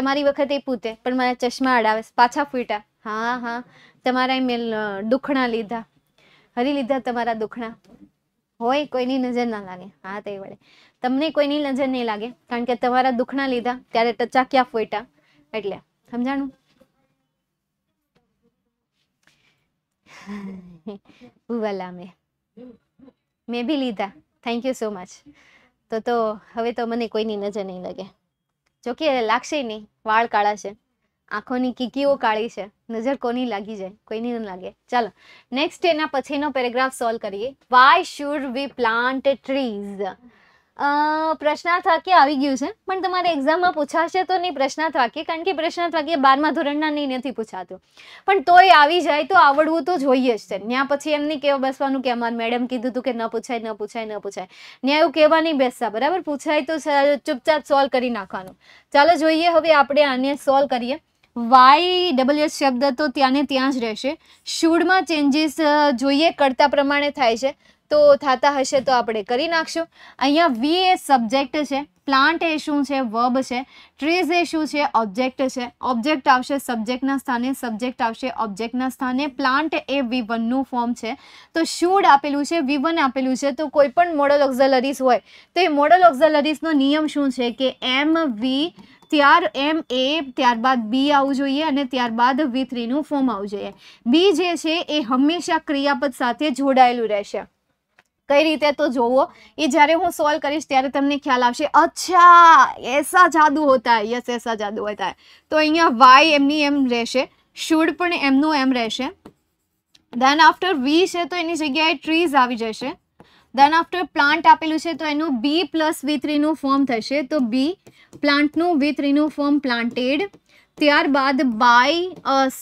તમારી વખતે પૂતે પણ મારા ચશ્મા અડાવે પાછા ફૂટા હા હા તમારા મેં દુખણા લીધા હરી લીધા તમારા દુખણા હોય કોઈની નજર ના લાગે હા તે વડે તમને કોઈની નજર નહીં લાગે કારણ કે તમારા દુખણા લીધા ત્યારે ટચા ક્યાં ફોટા એટલે સમજાણું ભૂવાલા મેં મેં બી લીધા થેન્ક યુ સો મચ તો તો હવે તો મને કોઈની નજર નહીં લાગે જોકે લાગશે નહીં વાળ કાળા છે આંખોની કીકીઓ કાળી છે નજર કોની લાગી જાય કોઈની ન લાગે ચાલો નેક્સ્ટ એના પછીનો પેરેગ્રાફ સોલ્વ કરીએ why should we plant trees પ્રશ્નાર્થ વાક્ય આવી ગયું છે પણ તમારે એક્ઝામમાં પૂછાશે તો નહીં પ્રશ્નાર્થ વાક્ય કારણ કે પ્રશ્નાર્થ વાક્ય બારમા ધોરણના નહીં નથી પૂછાતું પણ તોય આવી જાય તો આવડવું તો જોઈએ જ છે ત્યાં પછી એમ નહીં કહેવા બેસવાનું કે અમારે મેડમ કીધું હતું કે ન પૂછાય ન પૂછાય ન પૂછાય ત્યાં એવું કહેવા નહીં બેસતા બરાબર પૂછાય તો ચૂપચાપ સોલ્વ કરી નાખવાનું ચાલો જોઈએ હવે આપણે આને સોલ્વ કરીએ વાય ડબલ શબ્દ તો ત્યાંને ત્યાં જ રહેશે શુડમાં ચેન્જીસ જોઈએ કરતા પ્રમાણે થાય છે તો થતા હશે તો આપણે કરી નાખશું અહીંયા વી એ સબ્જેક્ટ છે પ્લાન્ટ એ શું છે વર્બ છે ટ્રીઝ એ શું છે ઓબ્જેક્ટ છે ઓબ્જેક્ટ આવશે સબ્જેક્ટના સ્થાને સબ્જેક્ટ આવશે ઓબ્જેક્ટના સ્થાને પ્લાન્ટ એ વી વનનું ફોર્મ છે તો શુડ આપેલું છે વી વન આપેલું છે તો કોઈ પણ મોડલ ઓક્ઝલરીઝ હોય તો એ મોડલ ઓક્ઝલરીઝનો નિયમ શું છે કે એમ વી ત્યાર એમ એ ત્યારબાદ બી આવવું જોઈએ અને ત્યારબાદ વી થ્રીનું ફોર્મ આવવું જોઈએ બી જે છે એ હંમેશા ક્રિયાપદ સાથે જોડાયેલું રહેશે કઈ રીતે તો જોવો એ જ્યારે હું સોલ્વ કરીશ ત્યારે તમને ખ્યાલ આવશે અચ્છા એસા જાદુ હોતા યસ એસા જાદુ હોતા તો અહીંયા વાય એમની એમ રહેશે શુડ પણ એમનું એમ રહેશે ધેન આફ્ટર વી છે તો એની જગ્યાએ ટ્રીઝ આવી જશે ધેન આફ્ટર પ્લાન્ટ આપેલું છે તો એનું બી પ્લસ વી થ્રીનું ફોર્મ થશે તો બી પ્લાન્ટનું વી થ્રીનું ફોર્મ પ્લાન્ટેડ ત્યારબાદ બાય અસ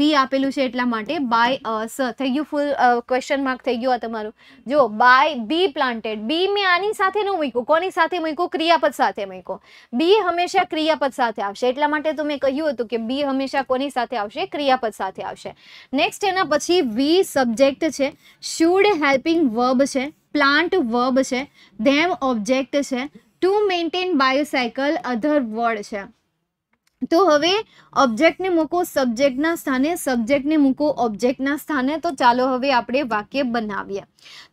વી આપેલું છે એટલા માટે બાય અસ થઈ ગયું ફૂલ ક્વેશ્ચન માર્ક થઈ ગયું આ તમારું જો બાય બી પ્લાન્ટેડ બી મેં આની સાથે ન મૂક્યું કોની સાથે મૂક્યું ક્રિયાપદ સાથે મૂક્યો બી હંમેશા ક્રિયાપદ સાથે આવશે એટલા માટે તો મેં કહ્યું હતું કે બી હંમેશા કોની સાથે આવશે ક્રિયાપદ સાથે આવશે નેક્સ્ટ એના પછી વી સબ્જેક્ટ છે શુડ હેલ્પિંગ વર્બ છે પ્લાન્ટ વર્બ છે ધેમ ઓબ્જેક્ટ છે to maintain biocycle other word છે તો હવે ઓબ્જેક્ટને મૂકો સબ્જેક્ટના સ્થાને સબ્જેક્ટને મૂકો ઓબ્જેક્ટના સ્થાને તો ચાલો હવે આપણે વાક્ય બનાવીએ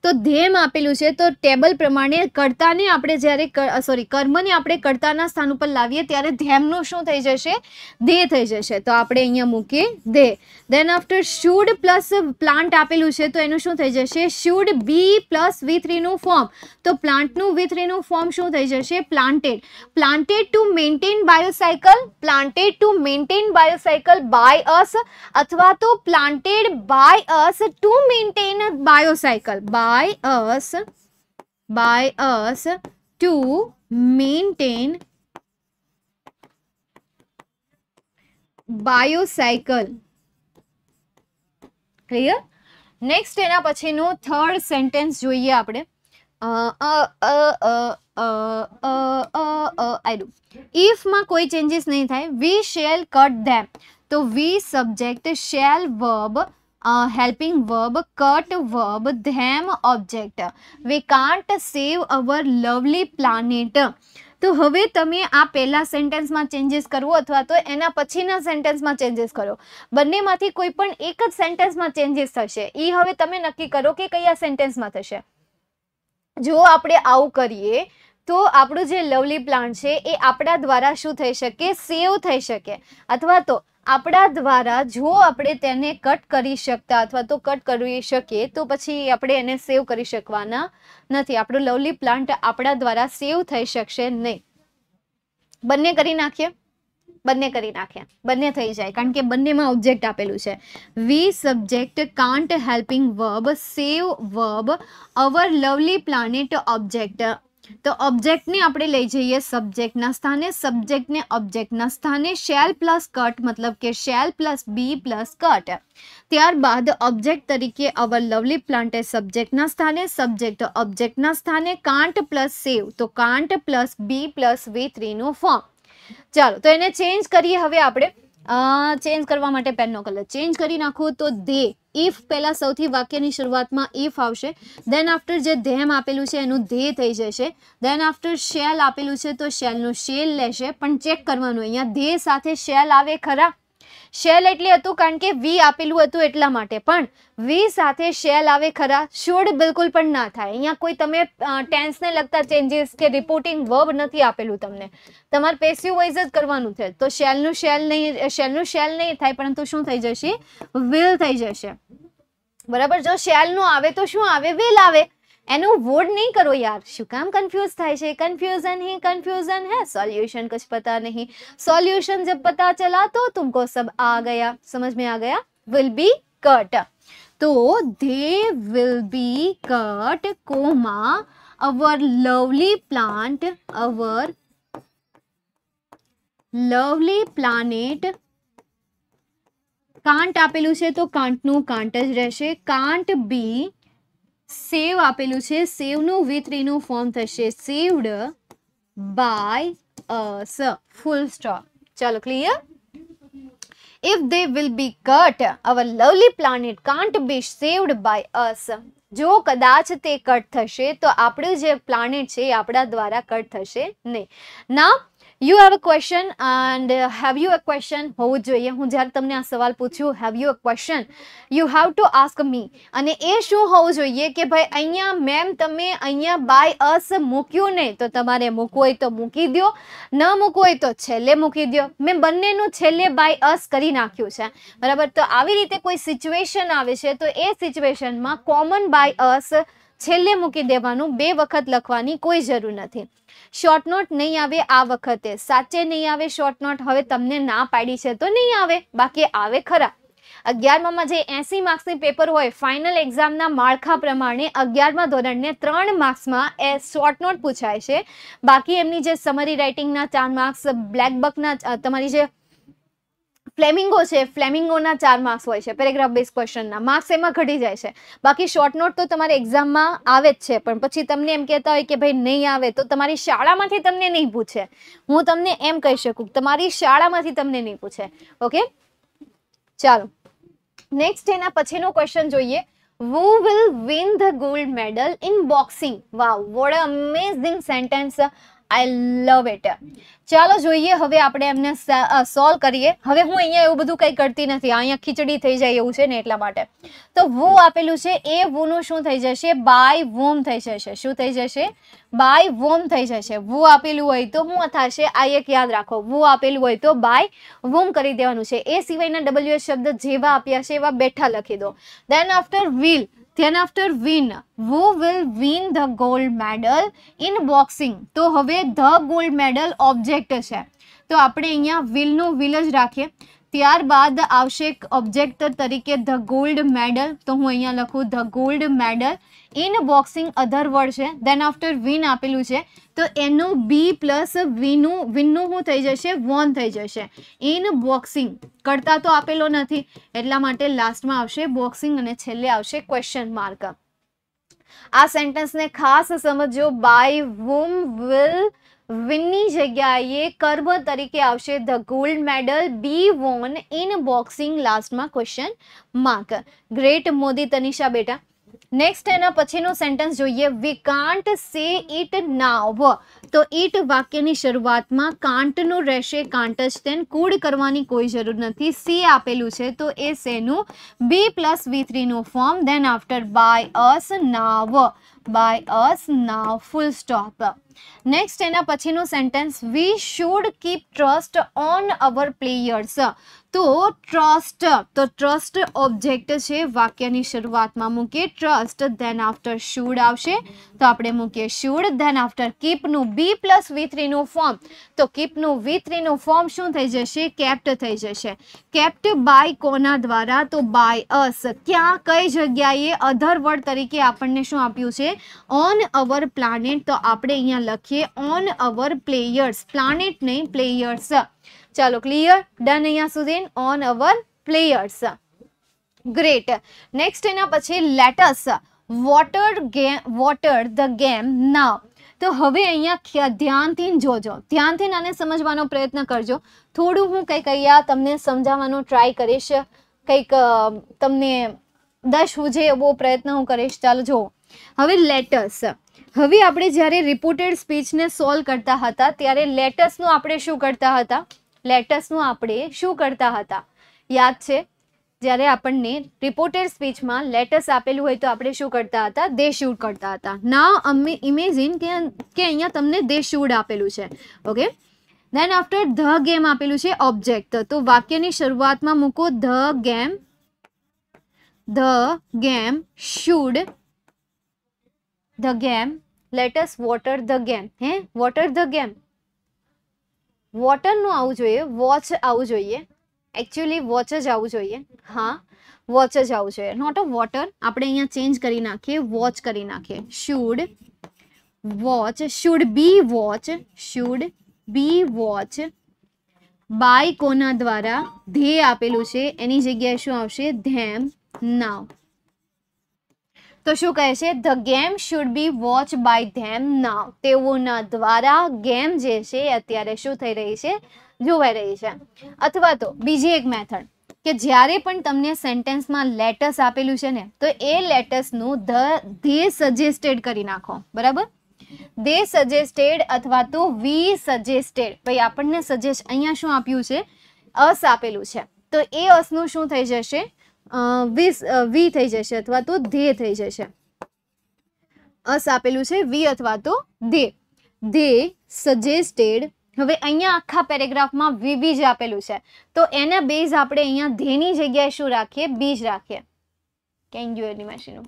તો ધેમ આપેલું છે તો ટેબલ પ્રમાણે કરતાને આપણે જ્યારે સોરી કર્મને આપણે કર્તાના સ્થાન ઉપર લાવીએ ત્યારે ધેમનું શું થઈ જશે ધ્યેય થઈ જશે તો આપણે અહીંયા મૂકીએ they then after should plus plant આપેલું છે તો એનું શું થઈ જશે શુડ બી પ્લસ વી થ્રીનું ફોર્મ તો પ્લાન્ટનું વી થ્રીનું ફોર્મ શું થઈ જશે planted planted to maintain biocycle planted to maintain biocycle by us અથવા તો planted by us to maintain biocycle by us by us to maintain biocycle clear next એના પછીનું થર્ડ સેન્ટેન્સ જોઈએ આપણે આયરું ઇફમાં કોઈ ચેન્જીસ નહીં થાય વી શેલ કટ ધેમ તો we subject shall verb helping verb cut verb them object we can't save our lovely planet તો હવે તમે આ પહેલાં સેન્ટેન્સમાં ચેન્જીસ કરવો અથવા તો એના પછીના સેન્ટેન્સમાં ચેન્જીસ કરો બંનેમાંથી કોઈ પણ એક જ સેન્ટેન્સમાં ચેન્જીસ થશે એ હવે તમે નક્કી કરો કે કયા સેન્ટેન્સમાં થશે જો આપણે આવું કરીએ તો આપણું જે લવલી પ્લાન્ટ છે એ આપણા દ્વારા શું થઈ શકે સેવ થઈ શકે અથવા તો આપણા દ્વારા જો આપણે તેને કટ કરી શકતા અથવા તો કટ કરી શકીએ તો પછી આપણે એને સેવ કરી શકવાના નથી આપણું લવલી પ્લાન્ટ આપણા દ્વારા સેવ થઈ શકશે નહીં બંને કરી નાખીએ બંને કરી નાખ્યા બંને થઈ જાય કારણ કે બંનેમાં ઓબ્જેક્ટ આપેલું છે we subject can't helping verb save verb our lovely planet object તો ઓબ્જેક્ટને આપણે લઈ જઈએ સબ્જેક્ટના સ્થાને સબ્જેક્ટને ઓબ્જેક્ટના સ્થાને શેલ પ્લસ કટ મતલબ કે shall plus be plus cut ત્યારબાદ ઓબ્જેક્ટ તરીકે અવર લવલી પ્લાન્ટે સબ્જેક્ટના સ્થાને સબ્જેક્ટ ઓબ્જેક્ટના સ્થાને કાંટ પ્લસ સેવ તો can't plus be plus V થ્રીનું ફોર્મ ચાલો તો એને ચેન્જ કરીએ હવે આપણે ચેન્જ કરવા માટે પેનનો કલર ચેન્જ કરી નાખો તો દે ઇફ પહેલાં સૌથી વાક્યની શરૂઆતમાં ઇફ આવશે દેન આફ્ટર જે ધેમ આપેલું છે એનું ધે થઈ જશે દેન આફ્ટર શેલ આપેલું છે તો શેલનું શેલ લેશે પણ ચેક કરવાનું અહીંયા ધે સાથે શેલ આવે ખરા શેલ એટલે હતું કારણ કે વી આપેલું હતું એટલા માટે પણ વી સાથે શેલ આવે ખરા શુડ બિલકુલ પણ ના થાય અહીંયા કોઈ તમે ટેન્સને લગતા ચેન્જીસ કે રિપોર્ટિંગ વર્બ નથી આપેલું તમને તમારે પેસ્યુ વાઇઝ જ કરવાનું છે તો શેલનું શેલ નહીં શેલનું શેલ નહીં થાય પરંતુ શું થઈ જશે વિલ થઈ જશે બરાબર જો શેલનું આવે તો શું આવે વિલ આવે एनो वर्ड नहीं करो यार شو کام کنفیوز થાય છે કન્ફ્યુઝન હે કન્ફ્યુઝન હે સોલ્યુશન કશું پتہ નહીં સોલ્યુશન જબ پتہ ચલા તો તુમકો સબ આ ગયા સમજ મે આ ગયા विल बी કટ તો they will be cut comma our lovely plant our lovely planet can't આપેલું છે તો કાન્ટ નું કાન્ટ જ રહેશે કાન્ટ બી સેવ આપેલું છે સેવનું વિત્રીનું ફોર્મ થશે saved by us full stop ચાલો clear if they will be cut our lovely planet can't be saved by us જો કદાચ તે કટ થશે તો આપણું જે પ્લાનેટ છે એ આપણા દ્વારા કટ થશે નહીં ના you have a question and have you a question હોવું જ જોઈએ હું જ્યારે તમને આ સવાલ પૂછ્યું have you a question you have to ask me અને એ શું હોવું જોઈએ કે ભાઈ અહીંયા મેમ તમે અહીંયા બાય અસ મૂક્યું નહીં તો તમારે મૂકવું હોય તો મૂકી દો ન મૂકવું હોય તો છેલ્લે મૂકી દો મેં બંનેનું છેલ્લે બાય અસ કરી નાખ્યું છે બરાબર તો આવી રીતે કોઈ સિચ્યુએશન આવે છે તો એ સિચ્યુએશનમાં કોમન બાય અસ છેલ્લે મૂકી દેવાનું બે વખત લખવાની કોઈ જરૂર નથી શોર્ટ નોટ નહીં આવે આ વખતે સાચે નહીં આવે શોર્ટ નોટ હવે તમને ના પાડી છે તો નહીં આવે બાકી આવે ખરા અગિયારમાં જે એસી માર્ક્સની પેપર હોય ફાઇનલ એક્ઝામના માળખા પ્રમાણે અગિયારમાં ધોરણને ત્રણ માર્ક્સમાં એ શોર્ટ નોટ પૂછાય છે બાકી એમની જે સમરી રાઇટિંગના ચાર માર્ક્સ બ્લેક બકના તમારી જે ફ્લેમિંગો છે ફ્લેમિંગોના ચાર માર્ક્સ હોય છે પેરેગ્રાફ બેઝ ક્વેશ્ચનના માર્ક્સ એમાં ઘટી જાય છે બાકી શોર્ટ નોટ તો તમારે એક્ઝામમાં આવે જ છે પણ પછી તમને એમ કહેતા હોય કે ભાઈ નહીં આવે તો તમારી શાળામાંથી તમને નહીં પૂછે હું તમને એમ કહી શકું તમારી શાળામાંથી તમને નહીં પૂછે ઓકે ચાલો નેક્સ્ટ એના પછીનો ક્વેશ્ચન જોઈએ who will win the gold medal in boxing wow what amazing sentence I love it ચાલો જોઈએ હવે આપણે એમને સોલ્વ કરીએ હવે હું અહીંયા એવું બધું કંઈ કરતી નથી અહીંયા ખીચડી થઈ જાય એવું છે ને એટલા માટે તો વુ આપેલું છે એ વુનું શું થઈ જશે બાય વોમ થઈ જશે શું થઈ જશે બાય વોમ થઈ જશે વુ આપેલું હોય તો હું થશે આ એક યાદ રાખો વુ આપેલું હોય તો બાય વોમ કરી દેવાનું છે એ સિવાયના ડબલ્યુ શબ્દ જેવા આપ્યા છે એવા બેઠા લખી દો then after will then after win who will win the gold medal in boxing તો હવે ધ ગોલ્ડ મેડલ ઓબ્જેક્ટ છે તો આપણે અહીંયા વિલનું વિલ જ રાખીએ ત્યારબાદ આવશે એક ઓબ્જેક્ટ તરીકે ધ ગોલ્ડ મેડલ તો હું અહીંયા લખું the gold medal in boxing other word છે દેન આફ્ટર વિન આપેલું છે તો એનું બી પ્લસ વીનું વિનનું શું થઈ જશે વોન થઈ જશે ઇન બોક્સિંગ કરતા તો આપેલો નથી એટલા માટે લાસ્ટમાં આવશે બોક્સિંગ અને છેલ્લે આવશે ક્વેશ્ચન માર્ક આ સેન્ટેન્સને ખાસ સમજો બાય વુમ વિલ વિનની જગ્યાએ કર્મ તરીકે આવશે the gold medal be won in boxing લાસ્ટમાં question mark great Modi Tanisha બેટા નેક્સ્ટ એના પછીનું સેન્ટેન્સ જોઈએ વી કાન્ટ સે ઇટ નાવ તો ઇટ વાક્યની શરૂઆતમાં કાંટનું રહેશે કાંટ જ તેન કૂડ કરવાની કોઈ જરૂર નથી સી આપેલું છે તો એ સેનું બી પ્લસ વી થ્રીનું form then after by us now by us now full stop next એના પછીનું sentence we should keep trust on our players તો ટ્રસ્ટ તો ટ્રસ્ટ ઓબ્જેક્ટ છે વાક્યની શરૂઆતમાં મૂકીએ ટ્રસ્ટ ધેન આફ્ટર શુડ આવશે તો આપણે મૂકીએ શુડ ધેન આફ્ટર કીપનું બી પ્લસ વી થ્રીનું ફોર્મ તો કીપનું વી થ્રીનું ફોર્મ શું થઈ જશે કેપ્ટ થઈ જશે કેપ્ટ બાય કોના દ્વારા તો બાય અસ ક્યાં કઈ જગ્યાએ અધર વર્ડ તરીકે આપણને શું આપ્યું છે ઓન અવર પ્લાનેટ તો આપણે અહીંયા લખીએ ઓન અવર પ્લેયર્સ પ્લાનેટ નહીં પ્લેયર્સ ચાલો ક્લિયર ડન અહીંયા સુધી on our players great next એના પછી let's water game water the game now તો હવે અહીંયા ધ્યાનથી જોજો ધ્યાનથી આને સમજવાનો પ્રયત્ન કરજો થોડું હું કંઈક અહીંયા તમને સમજાવવાનો ટ્રાય કરીશ કંઈક તમને દશ હું એવો પ્રયત્ન હું કરીશ ચાલો જુઓ હવે લેટસ હવે આપણે જ્યારે રિપોર્ટેડ સ્પીચને સોલ્વ કરતા હતા ત્યારે લેટસનું આપણે શું કરતા હતા લેટસનું આપણે શું કરતા હતા યાદ છે જ્યારે આપણને રિપોર્ટેડ સ્પીચમાં લેટસ આપેલું હોય તો આપણે શું કરતા હતા દે શૂડ કરતા હતા ના અમે ઇમેજિન કે અહીંયા તમને દે શૂડ આપેલું છે okay then after the game આપેલું છે ઓબ્જેક્ટ તો વાક્યની શરૂઆતમાં મૂકો the game the game should the game let us water the game hey water the game વોટરનું આવવું જોઈએ વોચ આવવું જોઈએ એકચ્યુઅલી વોચ જ આવવું જોઈએ હા વોચ જ આવવું જોઈએ નોટ અ વોટર આપણે અહીંયા ચેન્જ કરી નાખીએ વોચ કરી નાખીએ should watch should be watch should be watch by કોના દ્વારા ધ્યેય આપેલું છે એની જગ્યાએ શું આવશે ધેમ નાવ તો શું કહે છે the game should be watch by them now તેઓના દ્વારા ગેમ જે છે અત્યારે શું થઈ રહી છે જોવાઈ રહી છે અથવા તો બીજી એક મેથડ કે જ્યારે પણ તમને સેન્ટેન્સમાં લેટર્સ આપેલું છે ને તો એ લેટર્સનું ધ ધે સજેસ્ટેડ કરી નાખો બરાબર દે સજેસ્ટેડ અથવા તો વી સજેસ્ટેડ ભાઈ આપણને સજેસ્ટ અહીંયા શું આપ્યું છે અસ આપેલું છે તો એ અસનું શું થઈ જશે વીસ વી થઈ જશે અથવા તો ધે થઈ જશે અસ આપેલું છે વી અથવા તો ધે ધે સજેસ્ટેડ હવે અહીંયા આખા પેરેગ્રાફમાં વી બી આપેલું છે તો એના બેઝ આપણે અહીંયા ધેની જગ્યાએ શું રાખીએ બીજ રાખીએ કેન યુ એની મશીનું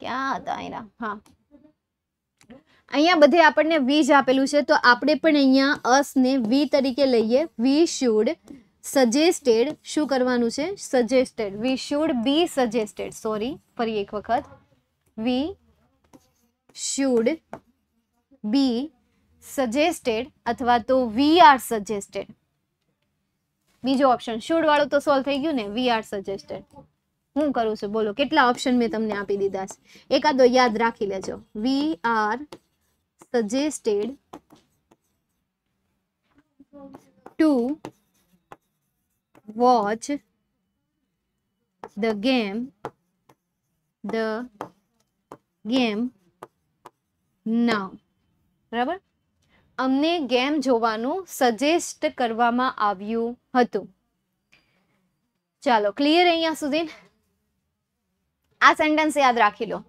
ક્યાં હતા અહીંયા હા અહીંયા બધે આપણને વીજ આપેલું છે તો આપણે પણ અહીંયા અસને વી તરીકે લઈએ વી શુડ સજેસ્ટેડ શું કરવાનું છે suggested we should be suggested sorry ફરી એક વખત વી શુડ બી સજેસ્ટેડ અથવા તો વી આર સજેસ્ટેડ બીજો ઓપ્શન શુડ વાળો તો સોલ્વ થઈ ગયું ને વી આર સજેસ્ટેડ હું કરું છું બોલો કેટલા ઓપ્શન મેં તમને આપી દીધા છે એકાદો યાદ રાખી લેજો we are suggested to watch the game the game now બરાબર અમને ગેમ જોવાનું સજેસ્ટ કરવામાં આવ્યું હતું ચાલો ક્લિયર અહીંયા સુધી આ સેન્ટેન્સ યાદ રાખી લો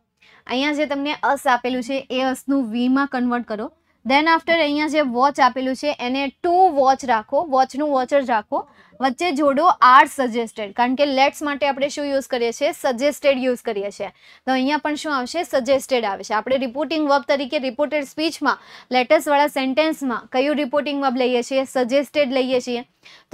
અહીંયા જે તમને અસ આપેલું છે એ અસનું વીમાં કન્વર્ટ કરો દેન આફ્ટર અહીંયા જે વોચ આપેલું છે એને ટુ વોચ રાખો વોચનું વોચ જ રાખો વચ્ચે જોડો આર સજેસ્ટેડ કારણ કે લેટ્સ માટે આપણે શું યુઝ કરીએ છીએ સજેસ્ટેડ યુઝ કરીએ છીએ તો અહીંયા પણ શું આવશે સજેસ્ટેડ આવે છે આપણે રિપોર્ટિંગ વર્બ તરીકે રિપોર્ટેડ સ્પીચમાં લેટર્સવાળા સેન્ટેન્સમાં કયું રિપોર્ટિંગ વર્બ લઈએ છીએ સજેસ્ટેડ લઈએ છીએ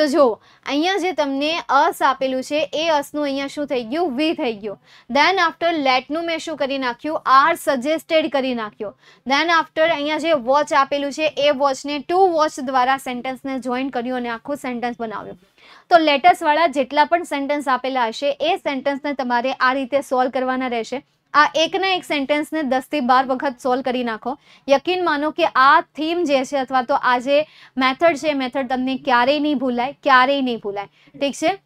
તો જુઓ અહીંયા જે તમને અસ આપેલું છે એ અસનું અહીંયા શું થઈ ગયું વી થઈ ગયું ધેન આફ્ટર લેટનું મેં શું કરી નાખ્યું આર સજેસ્ટેડ કરી નાખ્યું ધેન આફ્ટર અહીંયા જે વોચ આપેલું છે એ વોચને ટુ વોચ દ્વારા સેન્ટેન્સને જોઈન કર્યું અને આખું સેન્ટેન્સ બનાવ્યું તો લેટર્સવાળા જેટલા પણ સેન્ટેન્સ આપેલા હશે એ સેન્ટેન્સને તમારે આ રીતે સોલ્વ કરવાના રહેશે આ એકના એક સેન્ટેન્સને દસથી બાર વખત સોલ્વ કરી નાખો યકીન માનો કે આ થીમ જે છે અથવા તો આ જે મેથડ છે મેથડ તમને ક્યારેય નહીં ભૂલાય ક્યારેય નહીં ભૂલાય ઠીક છે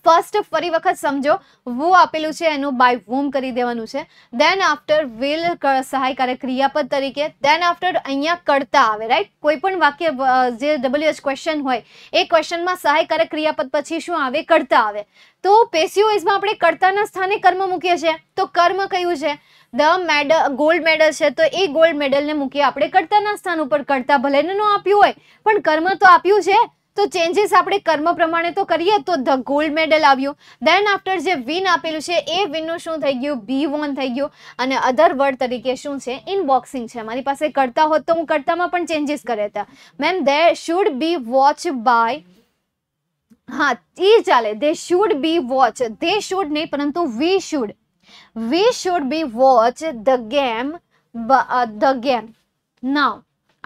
ફર્સ્ટ ફરી વખત સમજો વુ આપેલું છે એનું બાય વોમ કરી દેવાનું છે દેન આફ્ટર વિલ સહાયકારક ક્રિયાપદ તરીકે દેન આફ્ટર અહીંયા કરતા આવે રાઈટ કોઈ પણ વાક્ય જે ડબલ્યુ એચ ક્વેશ્ચન હોય એ ક્વેશ્ચનમાં સહાયકારક ક્રિયાપદ પછી શું આવે કરતા આવે તો પેસીઓઇઝમાં આપણે કરતાના સ્થાને કર્મ મૂકીએ છીએ તો કર્મ કયું છે ધ મેડલ ગોલ્ડ મેડલ છે તો એ ગોલ્ડ મેડલને મૂકીએ આપણે કરતાના સ્થાન ઉપર કરતા ભલે ન આપ્યું હોય પણ કર્મ તો આપ્યું છે તો ચેન્જીસ આપણે કર્મ પ્રમાણે તો કરીએ તો ધ ગોલ્ડ મેડલ આવ્યું દેન આફ્ટર જે વિન આપેલું છે એ વિનનું શું થઈ ગયું બી વોન થઈ ગયું અને અધર વર્ડ તરીકે શું છે ઇન બોક્સિંગ છે મારી પાસે કરતા હોત તો હું કરતામાં પણ ચેન્જીસ કર્યા હતા ma'am they should be watch by હા એ ચાલે they should be watch they should નહીં પરંતુ we should we should be watch the game the game ના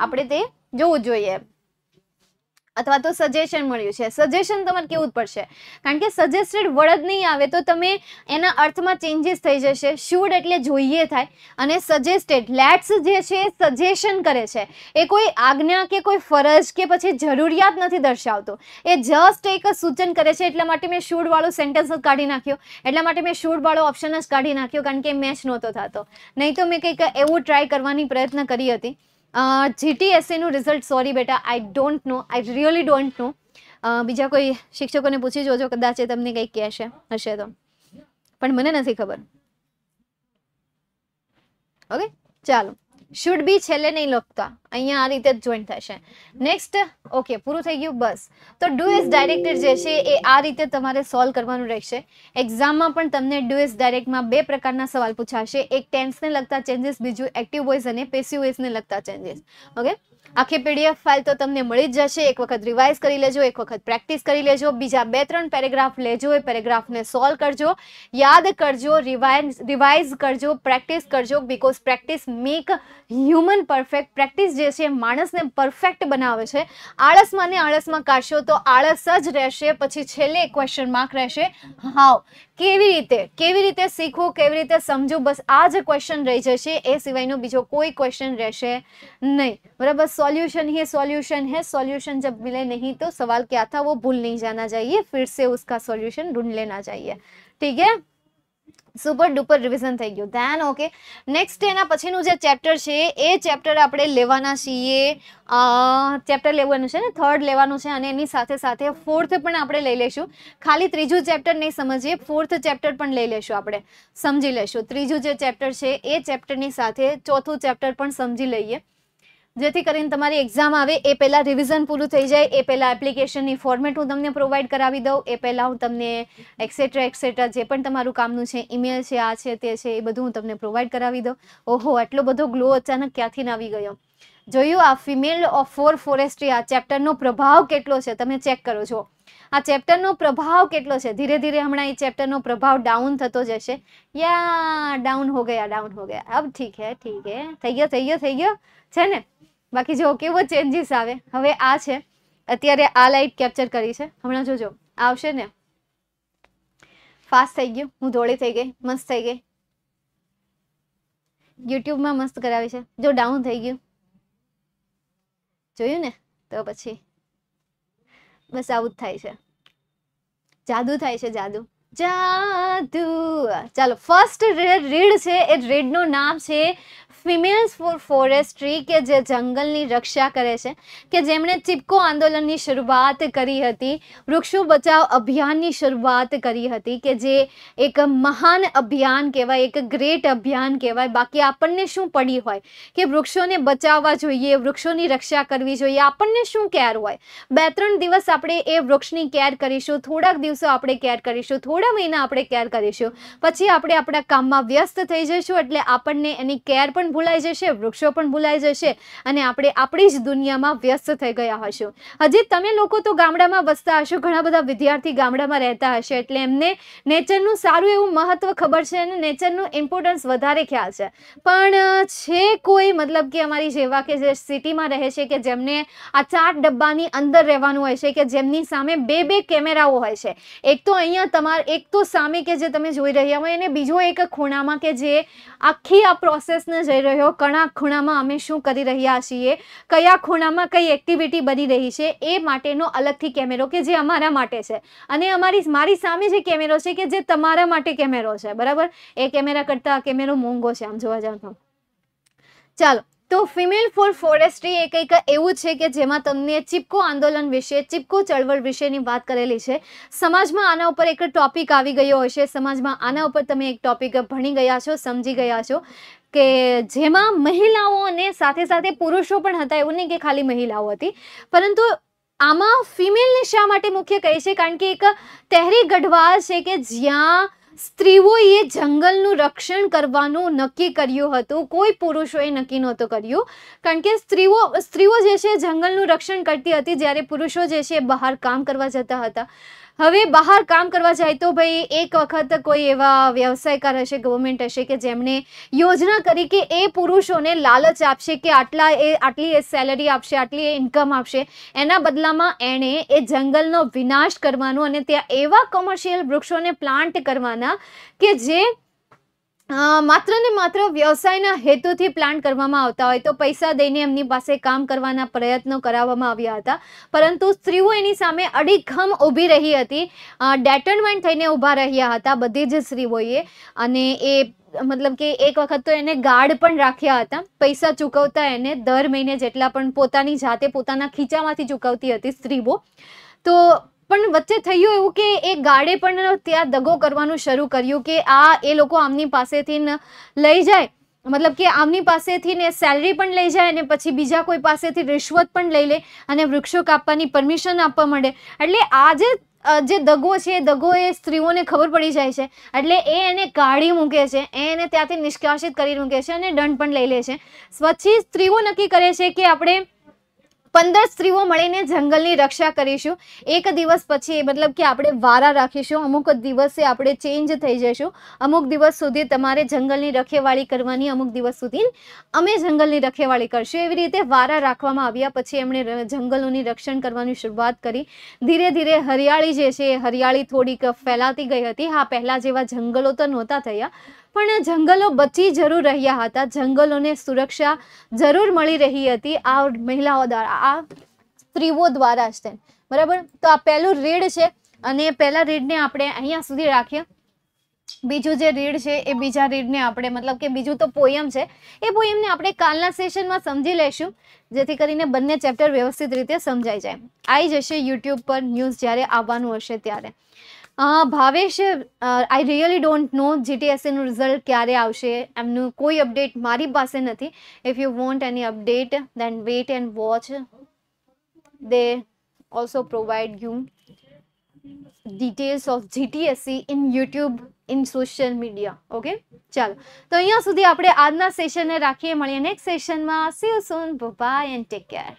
આપણે તે જોવું જોઈએ અથવા તો સજેશન મળ્યું છે સજેશન તમારે કેવું જ પડશે કારણ કે સજેસ્ટેડ વર્ડ નહીં આવે તો તમે એના અર્થમાં ચેન્જીસ થઈ જશે શુડ એટલે જોઈએ થાય અને સજેસ્ટેડ લેટ્સ જે છે સજેશન કરે છે એ કોઈ આજ્ઞા કે કોઈ ફરજ કે પછી જરૂરિયાત નથી દર્શાવતો એ જસ્ટ એક સૂચન કરે છે એટલા માટે મેં શુડવાળો સેન્ટેન્સ જ કાઢી નાખ્યો એટલા માટે મેં શુડવાળો ઓપ્શન જ કાઢી નાખ્યો કારણ કે મેચ નહોતો થતો નહીં તો મેં કંઈક એવું ટ્રાય કરવાની પ્રયત્ન કરી હતી જીટીએસસીનું રિઝલ્ટ સોરી બેટા I don't know I really don't know બીજા કોઈ શિક્ષકોને પૂછી જોજો કદાચ એ તમને કંઈક કહેશે હશે તો પણ મને નથી ખબર ઓકે ચાલો શુડ બી છેલ્લે નહીં લખતા અહીંયા આ રીતે જ જોઈન થશે નેક્સ્ટ ઓકે પૂરું થઈ ગયું બસ તો ડુ ઇઝ ડાયરેક્ટેડ જે છે એ આ રીતે તમારે સોલ્વ કરવાનું રહેશે એક્ઝામમાં પણ તમને ડુ ઇઝ ડાયરેક્ટમાં બે પ્રકારના સવાલ પૂછાશે એક ટેન્સને લગતા ચેન્જીસ બીજું એક્ટિવ વોઇસ અને પેસિવ વોઇસને લગતા ચેન્જીસ ઓકે આખી પીડીએફ ફાઇલ તો તમને મળી જ જશે એક વખત રિવાઇઝ કરી લેજો એક વખત પ્રેક્ટિસ કરી લેજો બીજા બે ત્રણ પેરેગ્રાફ લેજો એ પેરેગ્રાફને સોલ્વ કરજો યાદ કરજો રિવાઇઝ રિવાઇઝ કરજો પ્રેક્ટિસ કરજો because practice make human perfect practice જે છે માણસને પરફેક્ટ બનાવે છે આળસમાં ને આળસમાં કાઢશો તો આળસ જ રહેશે પછી છેલ્લે ક્વેશ્ચન માર્ક રહેશે હાવ કેવી રીતે કેવી રીતે શીખવું કેવી રીતે સમજવું બસ આ જે ક્વેશ્ચન રહી જશે એ સિવાયનો બીજો કોઈ ક્વેશ્ચન રહેશે बराबर सॉल्यूशन ही सॉल्यूशन है सॉल्यूशन जब मिले नहीं तो सवाल क्या था वो भूल नहीं जाना चाहिए फिर से उसका सॉल्यूशन ढूंढ लेना चाहिए ठीक है સુપર ડુપર રિવિઝન થઈ ગયું ધેન ઓકે નેક્સ્ટ એના પછીનું જે ચેપ્ટર છે એ ચેપ્ટર આપણે લેવાના છીએ ચેપ્ટર લેવાનું છે ને થર્ડ લેવાનું છે અને એની સાથે સાથે ફોર્થ પણ આપણે લઈ લઈશું ખાલી ત્રીજું ચેપ્ટર નહીં સમજીએ ફોર્થ ચેપ્ટર પણ લઈ લઈશું આપણે સમજી લઈશું ત્રીજું જે ચેપ્ટર છે એ ચેપ્ટરની સાથે ચોથું ચેપ્ટર પણ સમજી લઈએ જેથી કરીને તમારી એક્ઝામ આવે એ પહેલાં રિવિઝન પૂરું થઈ જાય એ પહેલાં એપ્લિકેશનની ફોર્મેટ હું તમને પ્રોવાઈડ કરાવી દઉં એ પહેલાં હું તમને એક્સેટ્રા એક્સેટ્રા જે પણ તમારું કામનું છે ઈમેલ છે આ છે તે છે એ બધું હું તમને પ્રોવાઈડ કરાવી દઉં ઓહો આટલો બધો ગ્લો અચાનક ક્યાંથી આવી ગયો જોયું આ ફિમેલ ઓફ ફોર ફોરેસ્ટ્રી આ ચેપ્ટરનો પ્રભાવ કેટલો છે તમે ચેક કરો છો આ ચેપ્ટરનો પ્રભાવ કેટલો છે ધીરે ધીરે હમણાં એ ચેપ્ટરનો પ્રભાવ ડાઉન થતો જશે યા ડાઉન હો ગયા ડાઉન હો ગયા અબ ઠીક હે ઠીક હે થઈ ગયો થઈ ગયો થઈ ગયો છે ને બાકી જો કેવો ચેન્જીસ આવે હવે આ છે અત્યારે આ લાઇટ કેપ્ચર કરી છે હમણાં જોજો આવશે ને ફાસ્ટ થઈ ગયું હું ધોળી થઈ ગઈ મસ્ત થઈ ગઈ યુટ્યુબમાં મસ્ત કરાવી છે જો ડાઉન થઈ ગયું જોયું ને તો પછી બસ આવું જ થાય છે જાદુ થાય છે જાદુ જાદુ ચાલો ફર્સ્ટ રીડ છે એ રેડનું નામ છે ફિમેલ્સ ફોર ફોરેસ્ટ્રી કે જે જંગલની રક્ષા કરે છે કે જેમણે ચિપકો આંદોલનની શરૂઆત કરી હતી વૃક્ષો બચાવ અભિયાનની શરૂઆત કરી હતી કે જે એક મહાન અભિયાન કહેવાય એક ગ્રેટ અભિયાન કહેવાય બાકી આપણને શું પડી હોય કે વૃક્ષોને બચાવવા જોઈએ વૃક્ષોની રક્ષા કરવી જોઈએ આપણને શું કેર હોય બે ત્રણ દિવસ આપણે એ વૃક્ષની કેર કરીશું થોડાક દિવસો આપણે કેર કરીશું થોડા મહિના આપણે કેર કરીશું પછી આપણે આપણા કામમાં વ્યસ્ત થઈ જઈશું એટલે આપણને એની કેર પણ પણ ભૂલાઈ જશે વૃક્ષો પણ ભૂલાઈ જશે અને આપણે આપણી જ દુનિયામાં વ્યસ્ત થઈ ગયા હશું હજી તમે લોકો તો ગામડામાં વસતા હશો ઘણા બધા વિદ્યાર્થી ગામડામાં રહેતા હશે એટલે એમને નેચરનું સારું એવું મહત્વ ખબર છે અને નેચરનું ઇમ્પોર્ટન્સ વધારે ખ્યાલ છે પણ છે કોઈ મતલબ કે અમારી જેવા કે જે સિટીમાં રહે છે કે જેમને આ ચાર ડબ્બાની અંદર રહેવાનું હોય છે કે જેમની સામે બે બે કેમેરાઓ હોય છે એક તો અહીંયા તમારે એક તો સામે કે જે તમે જોઈ રહ્યા હોય અને બીજો એક ખૂણામાં કે જે આખી આ પ્રોસેસને જે કરી રહ્યો કણા ખૂણામાં અમે શું કરી રહ્યા છીએ કયા ખૂણામાં કઈ એક્ટિવિટી બની રહી છે એ માટેનો અલગથી કેમેરો કે જે અમારા માટે છે અને અમારી મારી સામે જે કેમેરો છે કે જે તમારા માટે કેમેરો છે બરાબર એ કેમેરા કરતાં કેમેરો મોંઘો છે આમ જોવા જાવ તો ચાલો તો ફિમેલ ફોર ફોરેસ્ટ્રી એ કંઈક એવું છે કે જેમાં તમને ચિપકો આંદોલન વિશે ચીપકો ચળવળ વિશેની વાત કરેલી છે સમાજમાં આના ઉપર એક ટોપિક આવી ગયો હશે સમાજમાં આના ઉપર તમે એક ટોપિક ભણી ગયા છો સમજી ગયા છો કે જેમાં મહિલાઓ અને સાથે સાથે પુરુષો પણ હતા એવું નહીં કે ખાલી મહિલાઓ હતી પરંતુ આમાં ફિમેલને શા માટે મુખ્ય કહે છે કારણ કે એક તહેરી ગઢવાલ છે કે જ્યાં સ્ત્રીઓએ જંગલનું રક્ષણ કરવાનું નક્કી કર્યું હતું કોઈ પુરુષોએ નક્કી નહોતું કર્યું કારણ કે સ્ત્રીઓ સ્ત્રીઓ જે છે જંગલનું રક્ષણ કરતી હતી જ્યારે પુરુષો જે છે બહાર કામ કરવા જતા હતા હવે બહાર કામ કરવા જાય તો ભાઈ એક વખત કોઈ એવા વ્યવસાયકાર હશે ગવર્મેન્ટ હશે કે જેમણે યોજના કરી કે એ પુરુષોને લાલચ આપશે કે આટલા એ આટલી એ સેલરી આપશે આટલી એ ઇન્કમ આપશે એના બદલામાં એણે એ જંગલનો વિનાશ કરવાનો અને ત્યાં એવા કોમર્શિયલ વૃક્ષોને પ્લાન્ટ કરવાના કે જે માત્ર ને માત્ર વ્યવસાયના હેતુથી પ્લાન કરવામાં આવતા હોય તો પૈસા દઈને એમની પાસે કામ કરવાના પ્રયત્નો કરાવવામાં આવ્યા હતા પરંતુ સ્ત્રીઓ એની સામે અડીખમ ઊભી રહી હતી ડેટરમેન્ટ થઈને ઊભા રહ્યા હતા બધી જ સ્ત્રીઓએ અને એ મતલબ કે એક વખત તો એને ગાર્ડ પણ રાખ્યા હતા પૈસા ચૂકવતા એને દર મહિને જેટલા પણ પોતાની જાતે પોતાના ખીચામાંથી ચૂકવતી હતી સ્ત્રીઓ તો પણ વચ્ચે થયું એવું કે એ ગાર્ડે પણ ત્યાં દગો કરવાનું શરૂ કર્યું કે આ એ લોકો આમની પાસેથી લઈ જાય મતલબ કે આમની પાસેથી ને સેલરી પણ લઈ જાય અને પછી બીજા કોઈ પાસેથી રિશ્વત પણ લઈ લે અને વૃક્ષો કાપવાની પરમિશન આપવા માંડે એટલે આ જે દગો છે એ દગો એ સ્ત્રીઓને ખબર પડી જાય છે એટલે એ એને કાઢી મૂકે છે એ એને ત્યાંથી નિષ્કાશિત કરી મૂકે છે અને દંડ પણ લઈ લે છે પછી સ્ત્રીઓ નક્કી કરે છે કે આપણે પંદર સ્ત્રીઓ મળીને જંગલની રક્ષા કરીશું એક દિવસ પછી મતલબ કે આપણે વારા રાખીશું અમુક દિવસે આપણે ચેન્જ થઈ જઈશું અમુક દિવસ સુધી તમારે જંગલની રખેવાળી કરવાની અમુક દિવસ સુધી અમે જંગલની રખેવાળી કરશું એવી રીતે વારા રાખવામાં આવ્યા પછી એમણે જંગલોની રક્ષણ કરવાની શરૂઆત કરી ધીરે ધીરે હરિયાળી જે છે હરિયાળી થોડીક ફેલાતી ગઈ હતી હા પહેલાં જેવા જંગલો તો નહોતા થયા પણ જંગલો બચી જરૂર રહ્યા હતા જંગલોને સુરક્ષા જરૂર મળી રહી હતી આ મહિલાઓ દ્વારા આ સ્ત્રીઓ દ્વારા જ બરાબર તો આ પહેલું રીડ છે અને પહેલા રીડને આપણે અહીંયા સુધી રાખીએ બીજું જે રીડ છે એ બીજા રીડને આપણે મતલબ કે બીજું તો પોયમ છે એ પોયમને આપણે કાલના સેશનમાં સમજી લઈશું જેથી કરીને બંને ચેપ્ટર વ્યવસ્થિત રીતે સમજાઈ જાય આવી જશે યુટ્યુબ પર ન્યૂઝ જ્યારે આવવાનું હશે ત્યારે Bhavesh I really don't know જીટીએસસીનું રિઝલ્ટ ક્યારે આવશે એમનું કોઈ અપડેટ મારી પાસે નથી ઇફ યુ વોન્ટ એની update then wait and watch they also provide you details of GTSC in YouTube in social media okay ચાલો તો અહીંયા સુધી આપણે આજના સેશનને રાખીએ મળીએ નેક્સ્ટ સેશનમાં see you soon bye and take care